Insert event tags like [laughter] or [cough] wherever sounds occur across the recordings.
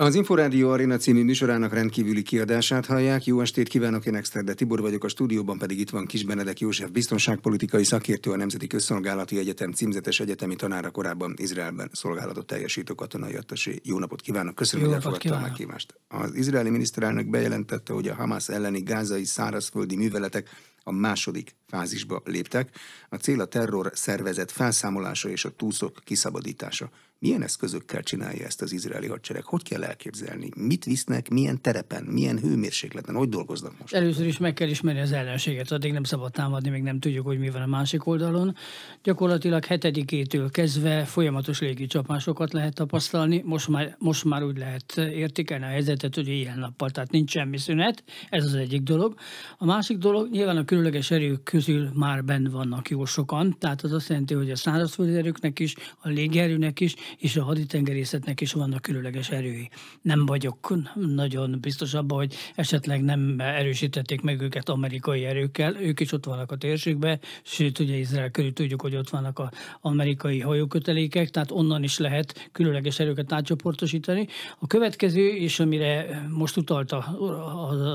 Az Inforádió Arena című műsorának rendkívüli kiadását hallják. Jó estét kívánok, én Exterde Tibor vagyok, a stúdióban pedig itt van Kis Benedek József, biztonságpolitikai szakértő, a Nemzeti Közszolgálati Egyetem címzetes egyetemi tanára korábban Izraelben szolgálatot teljesítő katonai attasé. Jó napot kívánok, köszönöm, hogy elfogadta a meghívást. Az izraeli miniszterelnök bejelentette, hogy a Hamas elleni gázai szárazföldi műveletek a második fázisba léptek. A cél a terror szervezet felszámolása és a túszok kiszabadítása. Milyen eszközökkel csinálja ezt az izraeli hadsereg? Hogy kell elképzelni? Mit visznek, milyen terepen, milyen hőmérsékleten, hogy dolgoznak most? Először is meg kell ismerni az ellenséget, addig nem szabad támadni, még nem tudjuk, hogy mi van a másik oldalon. Gyakorlatilag hetedikétől kezdve folyamatos légi csapásokat lehet tapasztalni, most már, most már úgy lehet értékelni a helyzetet, hogy ilyen nappal, tehát nincs semmi szünet, ez az egyik dolog. A másik dolog, nyilván a különleges erők közül már benn vannak jó sokan, tehát az azt jelenti, hogy a szárazföldi erőknek is, a légierőnek is, és a haditengerészetnek is vannak különleges erői. Nem vagyok nagyon biztos abban, hogy esetleg nem erősítették meg őket amerikai erőkkel, ők is ott vannak a térségben, sőt ugye Izrael körül tudjuk, hogy ott vannak az amerikai hajókötelékek, tehát onnan is lehet különleges erőket átcsoportosítani. A következő, és amire most utalta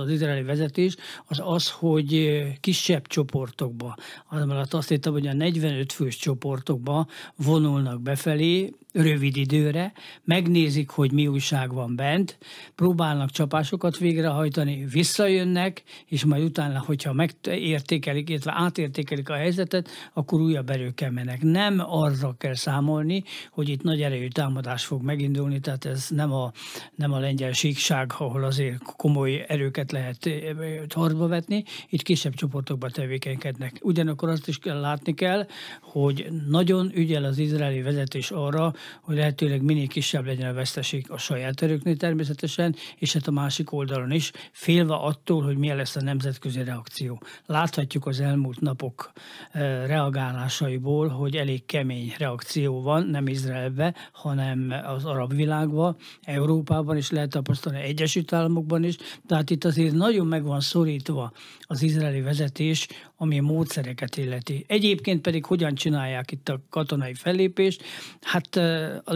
az izraeli vezetés, az az, hogy kisebb csoportokba, az azt hittem, hogy a 45 fős csoportokba vonulnak befelé, rövid időre, megnézik, hogy mi újság van bent, próbálnak csapásokat végrehajtani, visszajönnek, és majd utána, hogyha megértékelik, illetve átértékelik a helyzetet, akkor újabb erőkkel mennek. Nem arra kell számolni, hogy itt nagy erejű támadás fog megindulni, tehát ez nem a, nem a lengyel síkság, ahol azért komoly erőket lehet eh, harcba vetni, itt kisebb csoportokban tevékenykednek. Ugyanakkor azt is kell látni kell, hogy nagyon ügyel az izraeli vezetés arra, hogy lehetőleg minél kisebb legyen a veszteség a saját erőknél természetesen, és hát a másik oldalon is, félve attól, hogy milyen lesz a nemzetközi reakció. Láthatjuk az elmúlt napok eh, reagálásaiból, hogy elég kemény reakció van, nem Izraelbe, hanem az arab világban, Európában is lehet tapasztalni, Egyesült Államokban is, tehát itt azért nagyon meg van szorítva az izraeli vezetés ami a módszereket illeti. Egyébként pedig hogyan csinálják itt a katonai fellépést? Hát a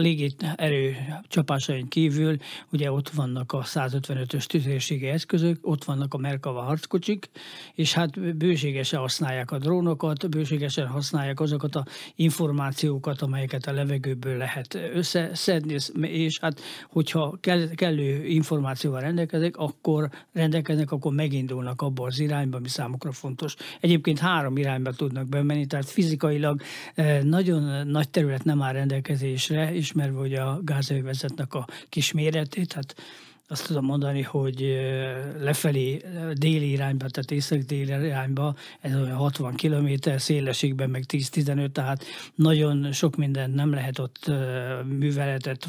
erő csapásain kívül ugye ott vannak a 155-ös tüzérségi eszközök, ott vannak a Merkava harckocsik, és hát bőségesen használják a drónokat, bőségesen használják azokat a információkat, amelyeket a levegőből lehet összeszedni, és hát hogyha kellő információval rendelkezik, akkor rendelkeznek, akkor megindulnak abba az irányba, ami számukra fontos. Egyébként egyébként három irányba tudnak bemenni, tehát fizikailag eh, nagyon nagy terület nem áll rendelkezésre, ismerve hogy a gázövezetnek a kis méretét, hát azt tudom mondani, hogy lefelé déli irányba, tehát észak-déli irányba, ez olyan 60 km, szélességben meg 10-15, tehát nagyon sok mindent nem lehet ott műveletet,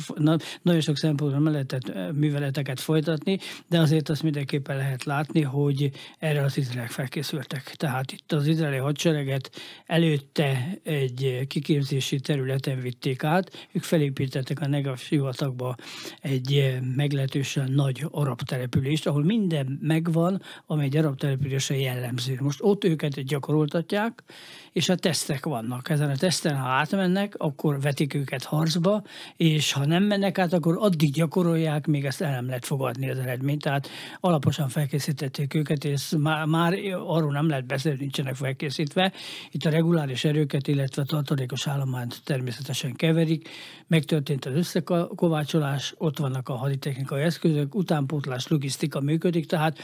nagyon sok szempontból nem lehetett műveleteket folytatni, de azért azt mindenképpen lehet látni, hogy erre az izraelek felkészültek. Tehát itt az izraeli hadsereget előtte egy kiképzési területen vitték át, ők felépítettek a negatív sivatagba egy meglehetősen olyan nagy arab települést, ahol minden megvan, ami egy arab településre jellemző. Most ott őket gyakoroltatják, és a tesztek vannak. Ezen a teszten, ha átmennek, akkor vetik őket harcba, és ha nem mennek át, akkor addig gyakorolják, még ezt el nem lehet fogadni az eredményt. Tehát alaposan felkészítették őket, és már, már arról nem lehet beszélni, nincsenek felkészítve. Itt a reguláris erőket, illetve a tartalékos állományt természetesen keverik. Megtörtént az összekovácsolás, ott vannak a haditechnikai eszközök, gyakorlatilag utánpótlás logisztika működik, tehát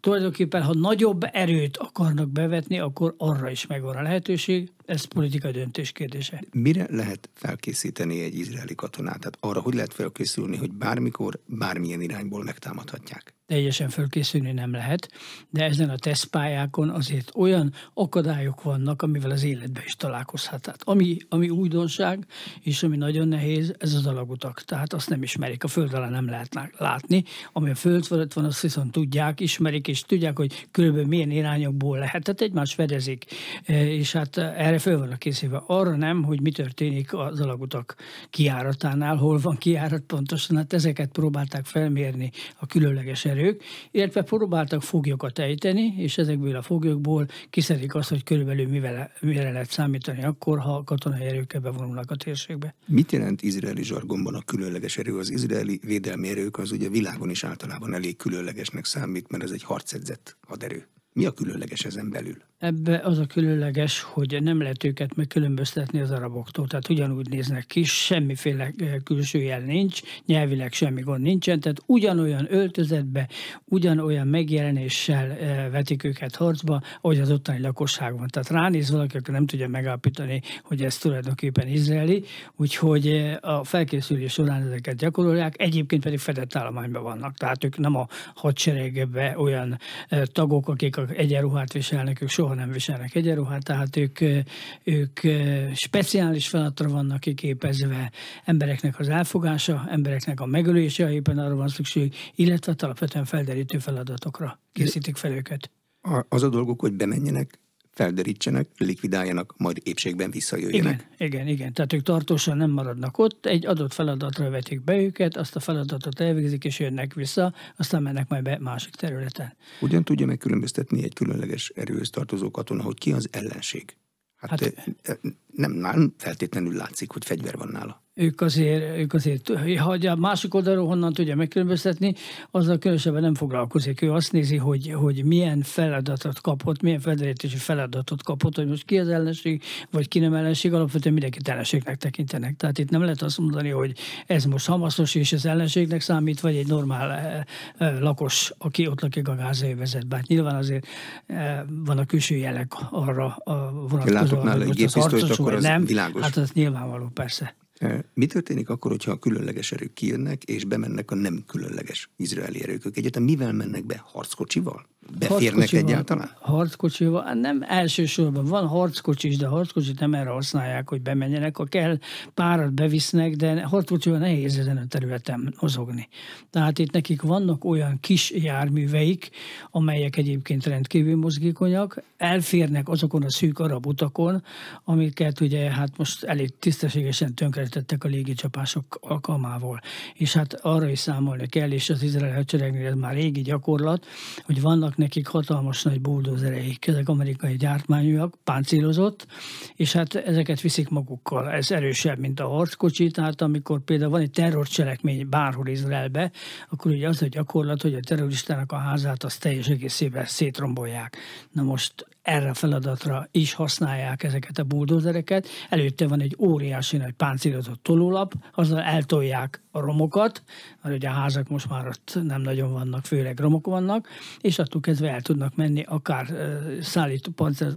tulajdonképpen, ha nagyobb erőt akarnak bevetni, akkor arra is megvan a lehetőség, ez politikai döntés kérdése. Mire lehet felkészíteni egy izraeli katonát? Tehát arra hogy lehet felkészülni, hogy bármikor, bármilyen irányból megtámadhatják? Teljesen felkészülni nem lehet, de ezen a tesztpályákon azért olyan akadályok vannak, amivel az életbe is találkozhat. Tehát ami, ami újdonság, és ami nagyon nehéz, ez az alagutak. Tehát azt nem ismerik, a föld alá nem lehet látni. Ami a föld fölött van, azt viszont tudják, ismerik, és tudják, hogy körülbelül milyen irányokból lehet. Tehát egymást fedezik, e, és hát eh, erre föl a készülve arra nem, hogy mi történik az alagutak kiáratánál, hol van kiárat pontosan, hát ezeket próbálták felmérni a különleges erők, illetve próbáltak foglyokat ejteni, és ezekből a foglyokból kiszedik azt, hogy körülbelül mivel, mire lehet számítani akkor, ha katonai erőkkel bevonulnak a térségbe. Mit jelent izraeli zsargonban a különleges erő? Az izraeli védelmi erők az ugye világon is általában elég különlegesnek számít, mert ez egy harcedzett haderő. Mi a különleges ezen belül? Ebbe az a különleges, hogy nem lehet őket megkülönböztetni az araboktól, tehát ugyanúgy néznek ki, semmiféle eh, külső jel nincs, nyelvileg semmi gond nincsen, tehát ugyanolyan öltözetbe, ugyanolyan megjelenéssel eh, vetik őket harcba, ahogy az ottani lakosság van. Tehát ránéz valaki, aki nem tudja megállapítani, hogy ez tulajdonképpen izraeli, úgyhogy eh, a felkészülés során ezeket gyakorolják, egyébként pedig fedett állományban vannak, tehát ők nem a hadseregbe olyan tagok, akik egyenruhát viselnek, ők soha soha nem viselnek egyenruhát, tehát ők, ők speciális feladatra vannak kiképezve embereknek az elfogása, embereknek a megölése, éppen arra van szükség, illetve alapvetően felderítő feladatokra készítik fel őket. Az a dolguk, hogy bemenjenek felderítsenek, likvidáljanak, majd épségben visszajöjjenek. Igen, igen, igen. Tehát ők tartósan nem maradnak ott, egy adott feladatra vetik be őket, azt a feladatot elvégzik és jönnek vissza, aztán mennek majd be másik területen. Ugyan tudja megkülönböztetni egy különleges erőhöz tartozó katona, hogy ki az ellenség? Hát, hát eh, nem, nem feltétlenül látszik, hogy fegyver van nála ők azért, ők azért ha a másik oldalról honnan tudja megkülönböztetni, azzal különösebben nem foglalkozik. Ő azt nézi, hogy, hogy milyen feladatot kapott, milyen felderítési feladatot kapott, hogy most ki az ellenség, vagy ki nem ellenség, alapvetően mindenkit ellenségnek tekintenek. Tehát itt nem lehet azt mondani, hogy ez most hamaszos és ez ellenségnek számít, vagy egy normál eh, eh, lakos, aki ott lakik a gázővezetben. Hát nyilván azért eh, van a külső jelek arra a vonatkozóan, hogy most az harcos, akkor az nem. Világos. Hát az nyilvánvaló, persze. Mi történik akkor, hogyha a különleges erők kijönnek, és bemennek a nem különleges izraeli erők? Egyetem mivel mennek be? Harckocsival? beférnek egyáltalán? Harckocsival, hát nem elsősorban van harckocsi is, de harckocsit nem erre használják, hogy bemenjenek, ha kell párat bevisznek, de harckocsival nehéz ezen a területen mozogni. Tehát itt nekik vannak olyan kis járműveik, amelyek egyébként rendkívül mozgékonyak, elférnek azokon a szűk arab utakon, amiket ugye hát most elég tisztességesen tönkretettek a légicsapások alkalmával. És hát arra is számolni kell, és az izrael hadseregnél ez már régi gyakorlat, hogy vannak nekik hatalmas nagy buldozereik, ezek amerikai gyártmányúak, páncélozott, és hát ezeket viszik magukkal. Ez erősebb, mint a harckocsi, tehát amikor például van egy terrorcselekmény bárhol Izraelbe, akkor ugye az a gyakorlat, hogy a terroristának a házát az teljes egészében szétrombolják. Na most erre a feladatra is használják ezeket a buldózereket. Előtte van egy óriási nagy páncírozott tolólap, azzal eltolják a romokat, mert ugye a házak most már ott nem nagyon vannak, főleg romok vannak, és attól kezdve el tudnak menni akár szállító,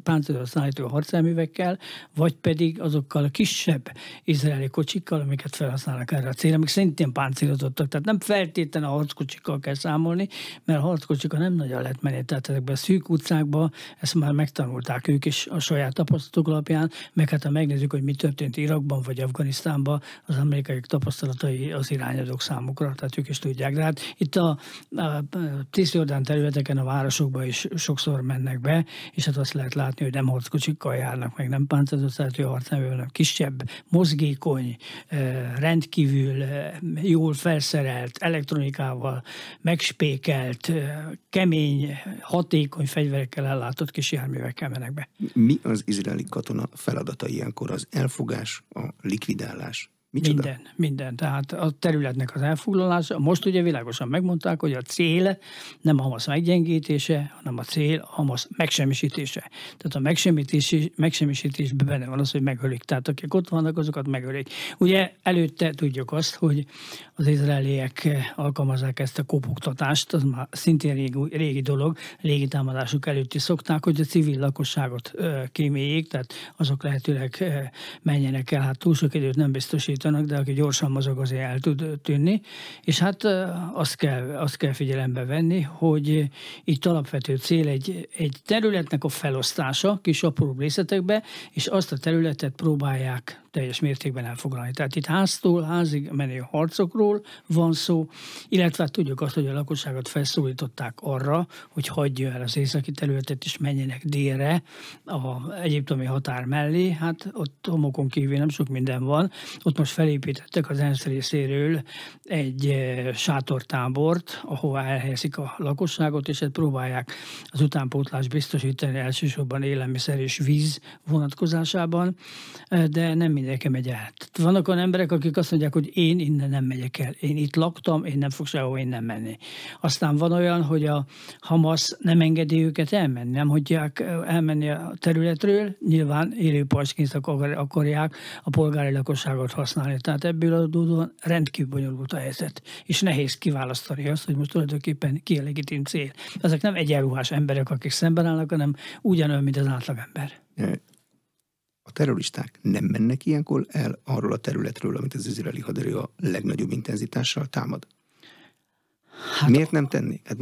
páncírozott szállító harcelművekkel, vagy pedig azokkal a kisebb izraeli kocsikkal, amiket felhasználnak erre a célra, amik szintén páncírozottak. Tehát nem feltétlenül a harckocsikkal kell számolni, mert a harckocsika nem nagyon lehet menni. Tehát ezekben a szűk utcákba ezt már megtanulták ők is a saját tapasztalatok alapján, meg hát ha megnézzük, hogy mi történt Irakban vagy Afganisztánban, az amerikaiak tapasztalatai az irányadók számukra, tehát ők is tudják. De hát itt a, a Tiszjordán területeken a városokba is sokszor mennek be, és hát azt lehet látni, hogy nem harckocsikkal járnak, meg nem páncélozott szerető harcnevű, hanem kisebb, mozgékony, e, rendkívül e, jól felszerelt, elektronikával megspékelt, e, kemény, hatékony fegyverekkel ellátott kis járművekkel mennek be. Mi az izraeli katona feladata ilyenkor? Az elfogás, a likvidálás? Micsoda? Minden, minden. Tehát a területnek az elfoglalása. Most ugye világosan megmondták, hogy a cél nem a Hamas meggyengítése, hanem a cél a Hamas megsemmisítése. Tehát a megsemmisítés, megsemmisítésben benne van az, hogy megölik. Tehát akik ott vannak, azokat megölik. Ugye előtte tudjuk azt, hogy az izraeliek alkalmazzák ezt a kopogtatást, az már szintén régi, régi dolog, előtt előtti szokták, hogy a civil lakosságot kíméljék, tehát azok lehetőleg menjenek el. Hát túl sok időt nem biztosít gyanítanak, de aki gyorsan mozog, azért el tud tűnni. És hát azt kell, azt kell figyelembe venni, hogy itt alapvető cél egy, egy területnek a felosztása kis apró részletekbe, és azt a területet próbálják teljes mértékben elfoglalni. Tehát itt háztól házig menő harcokról van szó, illetve hát tudjuk azt, hogy a lakosságot felszólították arra, hogy hagyja el az északi területet, és menjenek délre, a egyiptomi határ mellé, hát ott homokon kívül nem sok minden van. Ott most felépítettek az ENSZ részéről egy eh, sátortábort, ahová elhelyezik a lakosságot, és ezt hát próbálják az utánpótlás biztosítani elsősorban élelmiszer és víz vonatkozásában, eh, de nem mindenki megy el. Vannak olyan emberek, akik azt mondják, hogy én innen nem megyek el, én itt laktam, én nem fogok sehova innen menni. Aztán van olyan, hogy a Hamas nem engedi őket elmenni, nem hagyják eh, elmenni a területről, nyilván élő akarják a polgári lakosságot használni használni. Tehát ebből adódóan rendkívül bonyolult a helyzet, és nehéz kiválasztani azt, hogy most tulajdonképpen legitim cél. Ezek nem egyenruhás emberek, akik szemben állnak, hanem ugyanolyan, mint az átlagember. A terroristák nem mennek ilyenkor el arról a területről, amit az izraeli haderő a legnagyobb intenzitással támad? Hát Miért nem tenni? Hát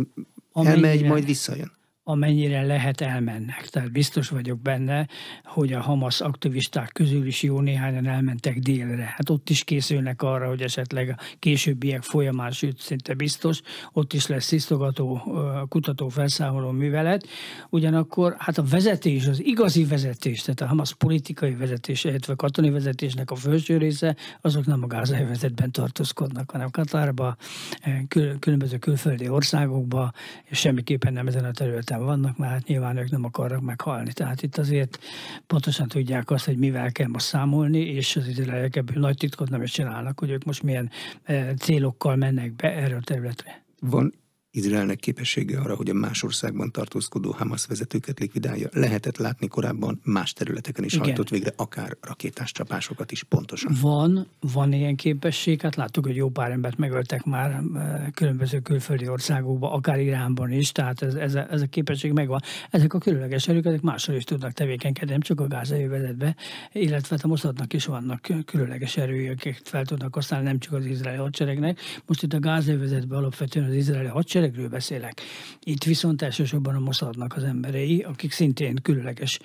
elmegy, majd visszajön amennyire lehet elmennek. Tehát biztos vagyok benne, hogy a Hamas aktivisták közül is jó néhányan elmentek délre. Hát ott is készülnek arra, hogy esetleg a későbbiek folyamán, sőt szinte biztos, ott is lesz tisztogató, kutató, felszámoló művelet. Ugyanakkor hát a vezetés, az igazi vezetés, tehát a Hamas politikai vezetés, illetve katonai vezetésnek a felső része, azok nem a gázhelyvezetben tartózkodnak, hanem Katárba, eh, különböző külföldi országokba, és semmiképpen nem ezen a területen életben vannak, mert hát nyilván ők nem akarnak meghalni. Tehát itt azért pontosan tudják azt, hogy mivel kell most számolni, és az izraeliek ebből nagy titkot nem is csinálnak, hogy ők most milyen eh, célokkal mennek be erre a területre. Van Izraelnek képessége arra, hogy a más országban tartózkodó Hamas vezetőket likvidálja, lehetett látni korábban más területeken is Igen. hajtott végre, akár rakétás csapásokat is pontosan. Van, van ilyen képesség, hát láttuk, hogy jó pár embert megöltek már eh, különböző külföldi országokban, akár Iránban is, tehát ez, ez, a, ez a képesség megvan. Ezek a különleges erők, ezek máshol is tudnak tevékenykedni, nem csak a gázai vezetbe, illetve hát a Mossadnak is vannak különleges erői, akik fel tudnak használni, nem csak az izraeli hadseregnek. Most itt a gázai vezetbe alapvetően az izraeli hadsereg, seregről beszélek. Itt viszont elsősorban a Mossadnak az emberei, akik szintén különleges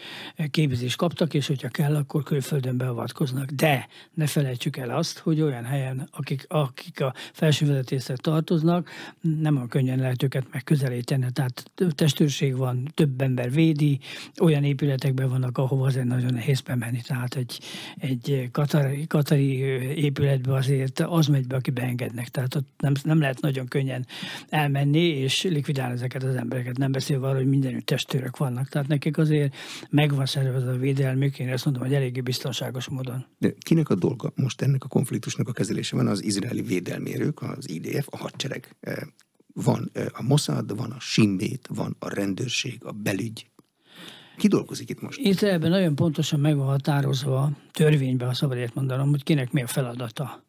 képzést kaptak, és hogyha kell, akkor külföldön beavatkoznak. De ne felejtsük el azt, hogy olyan helyen, akik, akik a felső tartoznak, nem a könnyen lehet őket megközelíteni. Tehát testőrség van, több ember védi, olyan épületekben vannak, ahova azért nagyon nehéz bemenni. Tehát egy, egy katari, katari épületbe azért az megy be, aki beengednek. Tehát ott nem, nem lehet nagyon könnyen elmenni, menni és likvidálni ezeket az embereket. Nem beszélve arról, hogy mindenütt testőrök vannak. Tehát nekik azért megvan szervezve a védelmük, én ezt mondom, hogy eléggé biztonságos módon. De kinek a dolga most ennek a konfliktusnak a kezelése van? Az izraeli védelmérők, az IDF, a hadsereg. Eh, van eh, a Mossad, van a Simbét, van a rendőrség, a belügy, ki dolgozik itt most? Izraelben nagyon pontosan meg van határozva törvényben, ha szabad ért mondanom, hogy kinek mi a feladata.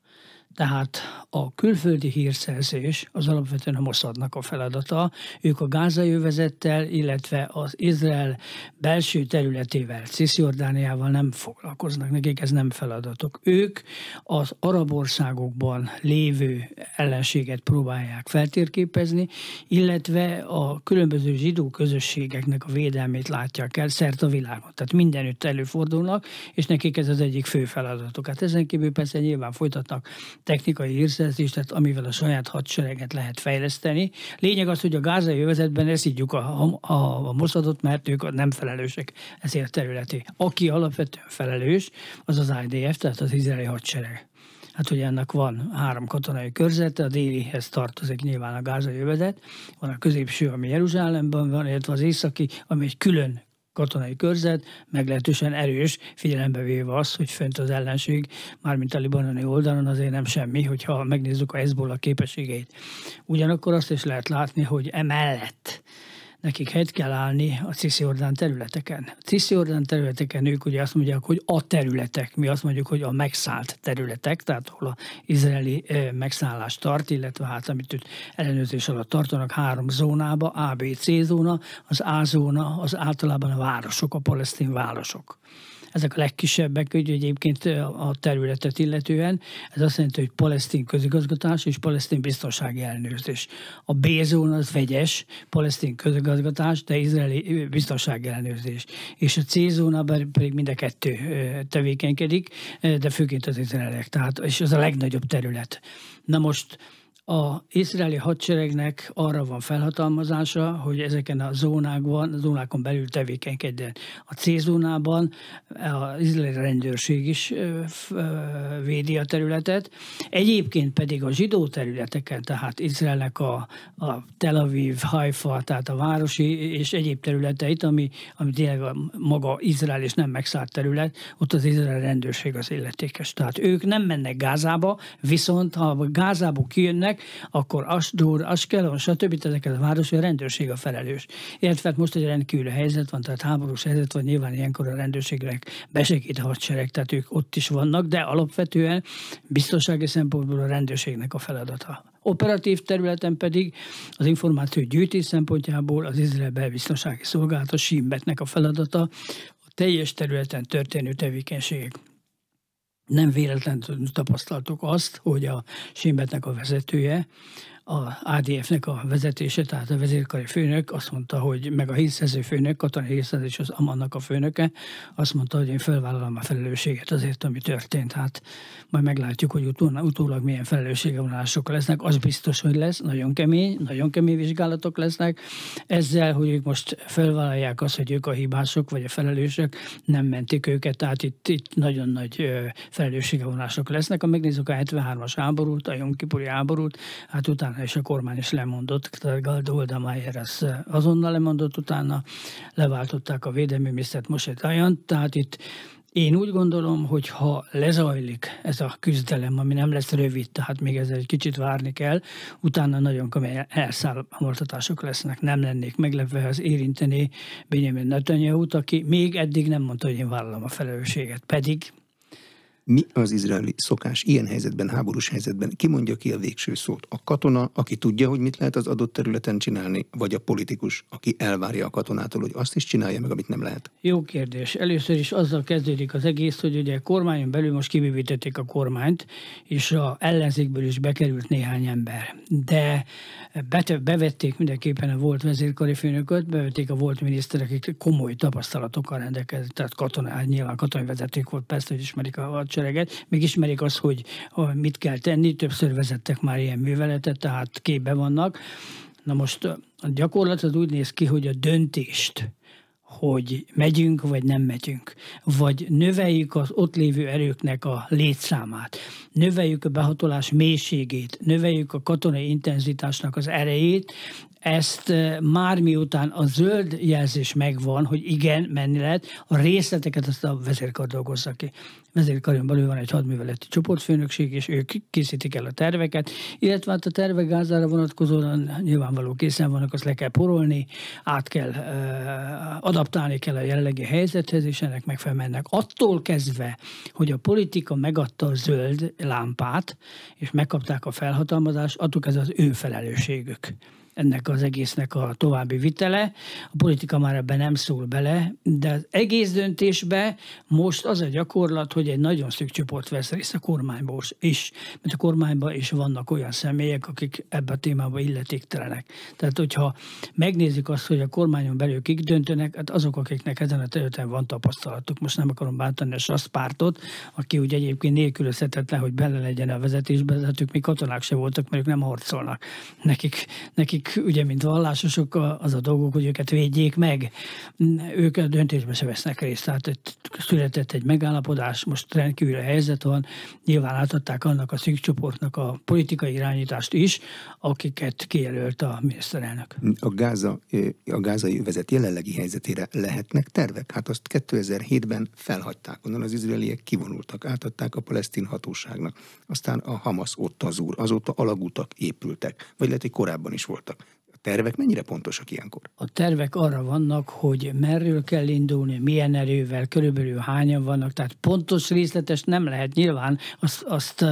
Tehát a külföldi hírszerzés az alapvetően a Mossadnak a feladata. Ők a gázai övezettel, illetve az Izrael belső területével, Cisziordániával nem foglalkoznak, nekik ez nem feladatok. Ők az arab országokban lévő ellenséget próbálják feltérképezni, illetve a különböző zsidó közösségeknek a védelmét látják el szert a világon. Tehát mindenütt előfordulnak, és nekik ez az egyik fő feladatuk. Hát ezen kívül persze nyilván folytatnak technikai hírszerzés, tehát amivel a saját hadsereget lehet fejleszteni. Lényeg az, hogy a gázai övezetben eszítjük a, a, a, a Mossadot, mert ők nem felelősek ezért a területé. Aki alapvetően felelős, az az IDF, tehát az izraeli hadsereg. Hát ugye ennek van három katonai körzete, a délihez tartozik nyilván a gázai övezet, van a középső, ami Jeruzsálemben van, illetve az északi, ami egy külön katonai körzet meglehetősen erős, figyelembe véve az, hogy fönt az ellenség, mármint a libanoni oldalon azért nem semmi, hogyha megnézzük a Hezbollah képességeit. Ugyanakkor azt is lehet látni, hogy emellett nekik helyt kell állni a Cisziordán területeken. A Cisziordán területeken ők ugye azt mondják, hogy a területek, mi azt mondjuk, hogy a megszállt területek, tehát ahol a izraeli megszállás tart, illetve hát amit őt ellenőrzés alatt tartanak három zónába, A, B, C zóna, az A zóna, az általában a városok, a palesztin városok ezek a legkisebbek ügy egyébként a területet illetően. Ez azt jelenti, hogy palesztin közigazgatás és palesztin biztonsági ellenőrzés. A B az vegyes, palesztin közigazgatás, de izraeli biztonsági ellenőrzés. És a C zóna pedig mind a kettő tevékenykedik, de főként az izraeliek. Tehát, és ez a legnagyobb terület. Na most a izraeli hadseregnek arra van felhatalmazása, hogy ezeken a zónákban, zónákon belül tevékenykedjen. A C-zónában az izraeli rendőrség is védi a területet, egyébként pedig a zsidó területeken, tehát Izraelnek a, a Tel Aviv, Haifa, tehát a városi és egyéb területeit, ami, ami tényleg a maga Izrael és nem megszállt terület, ott az izraeli rendőrség az illetékes. Tehát ők nem mennek Gázába, viszont ha Gázából kijönnek, megyek, akkor Asdór, Askelon, stb. ezeket a város, a rendőrség a felelős. Illetve hát most egy rendkívüli helyzet van, tehát háborús helyzet van, nyilván ilyenkor a rendőrségnek besegít a hadsereg, tehát ők ott is vannak, de alapvetően biztonsági szempontból a rendőrségnek a feladata. Operatív területen pedig az információ gyűjtés szempontjából az Izrael Belbiztonsági Szolgálat a a feladata, a teljes területen történő tevékenységek nem véletlenül tapasztaltuk azt, hogy a Simbetnek a vezetője a ADF-nek a vezetése, tehát a vezérkari főnök azt mondta, hogy meg a hiszező főnök, katonai hiszező és az Amannak a főnöke, azt mondta, hogy én felvállalom a felelősséget azért, ami történt. Hát majd meglátjuk, hogy utól, utólag milyen felelősségvonások lesznek. Az biztos, hogy lesz, nagyon kemény, nagyon kemény vizsgálatok lesznek. Ezzel, hogy ők most felvállalják azt, hogy ők a hibások vagy a felelősök, nem mentik őket, tehát itt, itt nagyon nagy felelősségvonások lesznek. Ha megnézzük a 73-as háborút, a Jonkipuri háborút, hát utána és a kormány is lemondott, tehát Galdo Oldamájer az eh, azonnal lemondott, utána leváltották a védelmi minisztert Mosét Ajant, tehát itt én úgy gondolom, hogy ha lezajlik ez a küzdelem, ami nem lesz rövid, tehát még ezzel egy kicsit várni kell, utána nagyon komoly elszállamoltatások lesznek. Nem lennék meglepve, ha az érinteni Benjamin netanyahu aki még eddig nem mondta, hogy én vállalom a felelősséget. Pedig mi az izraeli szokás ilyen helyzetben, háborús helyzetben? Ki mondja ki a végső szót? A katona, aki tudja, hogy mit lehet az adott területen csinálni, vagy a politikus, aki elvárja a katonától, hogy azt is csinálja meg, amit nem lehet? Jó kérdés. Először is azzal kezdődik az egész, hogy ugye kormányon belül most kibővítették a kormányt, és a ellenzékből is bekerült néhány ember. De bevették mindenképpen a volt vezérkari főnököt, bevették a volt miniszter, akik komoly tapasztalatokkal rendelkeztek, tehát katona, nyilván katonai vezetők volt, persze, hogy ismerik a hadsereget, még ismerik azt, hogy mit kell tenni, többször vezettek már ilyen műveletet, tehát képbe vannak. Na most a gyakorlat az úgy néz ki, hogy a döntést hogy megyünk vagy nem megyünk, vagy növeljük az ott lévő erőknek a létszámát, növeljük a behatolás mélységét, növeljük a katonai intenzitásnak az erejét, ezt már miután a zöld jelzés megvan, hogy igen, menni lehet, a részleteket azt a vezérkar dolgozza ki mezőkaron belül van egy hadműveleti csoportfőnökség, és ők készítik el a terveket, illetve hát a terve gázára vonatkozóan nyilvánvaló készen vannak, azt le kell porolni, át kell, adaptálni kell a jelenlegi helyzethez, és ennek megfelelnek. Attól kezdve, hogy a politika megadta a zöld lámpát, és megkapták a felhatalmazást, attól ez az ő felelősségük ennek az egésznek a további vitele. A politika már ebben nem szól bele, de az egész döntésbe most az a gyakorlat, hogy egy nagyon szűk csoport vesz részt a kormányból is, mert a kormányban is vannak olyan személyek, akik ebbe a témába illetéktelenek. Tehát, hogyha megnézik azt, hogy a kormányon belül kik döntönek, hát azok, akiknek ezen a területen van tapasztalatuk. Most nem akarom bántani a SASZ pártot, aki ugye egyébként nélkülözhetetlen, hogy bele legyen a vezetésbe, hát ők még katonák se voltak, mert ők nem harcolnak. Nekik, nekik nekik, ugye, mint vallásosok, az a dolgok, hogy őket védjék meg. Ők a döntésbe se vesznek részt. Tehát született egy megállapodás, most rendkívül a helyzet van. Nyilván átadták annak a szűk csoportnak a politikai irányítást is, akiket kijelölt a miniszterelnök. A, Gáza, a gázai övezet jelenlegi helyzetére lehetnek tervek? Hát azt 2007-ben felhagyták, onnan az izraeliek kivonultak, átadták a palesztin hatóságnak. Aztán a Hamas ott az úr, azóta alagutak épültek, vagy lehet, hogy korábban is voltak tervek mennyire pontosak ilyenkor? A tervek arra vannak, hogy merről kell indulni, milyen erővel, körülbelül hányan vannak, tehát pontos részletes nem lehet nyilván, azt, azt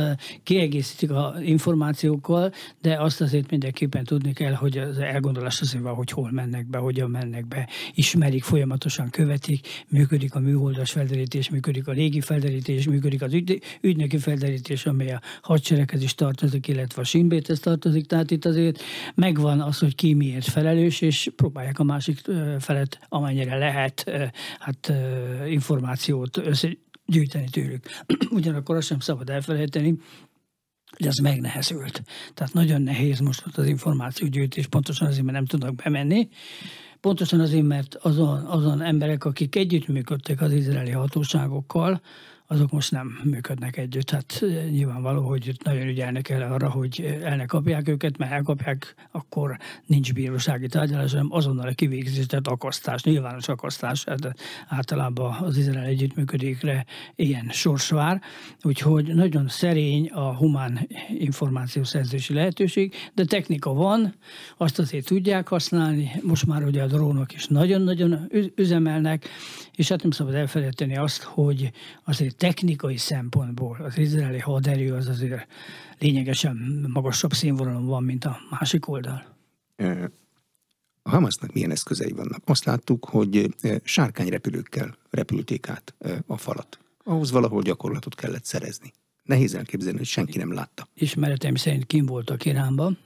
kiegészítik a információkkal, de azt azért mindenképpen tudni kell, hogy az elgondolás azért van, hogy hol mennek be, hogyan mennek be, ismerik, folyamatosan követik, működik a műholdas felderítés, működik a légi felderítés, működik az ügy, ügynöki felderítés, amely a hadsereghez is tartozik, illetve a sinbéthez tartozik, tehát itt azért megvan az, hogy ki ki miért felelős, és próbálják a másik felet amennyire lehet hát, információt összegyűjteni tőlük. [clears throat] Ugyanakkor azt sem szabad elfelejteni, hogy ez megnehezült. Tehát nagyon nehéz most ott az információgyűjtés, pontosan azért, mert nem tudnak bemenni. Pontosan azért, mert azon, azon emberek, akik együttműködtek az izraeli hatóságokkal, azok most nem működnek együtt. Hát eh, nyilvánvaló, hogy nagyon ügyelni kell arra, hogy eh, el ne kapják őket, mert elkapják, akkor nincs bírósági tárgyalás, hanem azonnal a kivégzített akasztás, nyilvános akasztás. Hát eh, általában az Izrael együttműködékre ilyen sors vár. Úgyhogy nagyon szerény a humán információszerzési lehetőség, de technika van, azt azért tudják használni. Most már ugye a drónok is nagyon-nagyon üzemelnek, és hát nem szabad elfelejteni azt, hogy azért technikai szempontból az izraeli haderő az azért lényegesen magasabb színvonalon van, mint a másik oldal. A Hamasnak milyen eszközei vannak? Azt láttuk, hogy sárkányrepülőkkel repülték át a falat. Ahhoz valahol gyakorlatot kellett szerezni. Nehéz elképzelni, hogy senki nem látta. Ismeretem szerint kim voltak Iránban,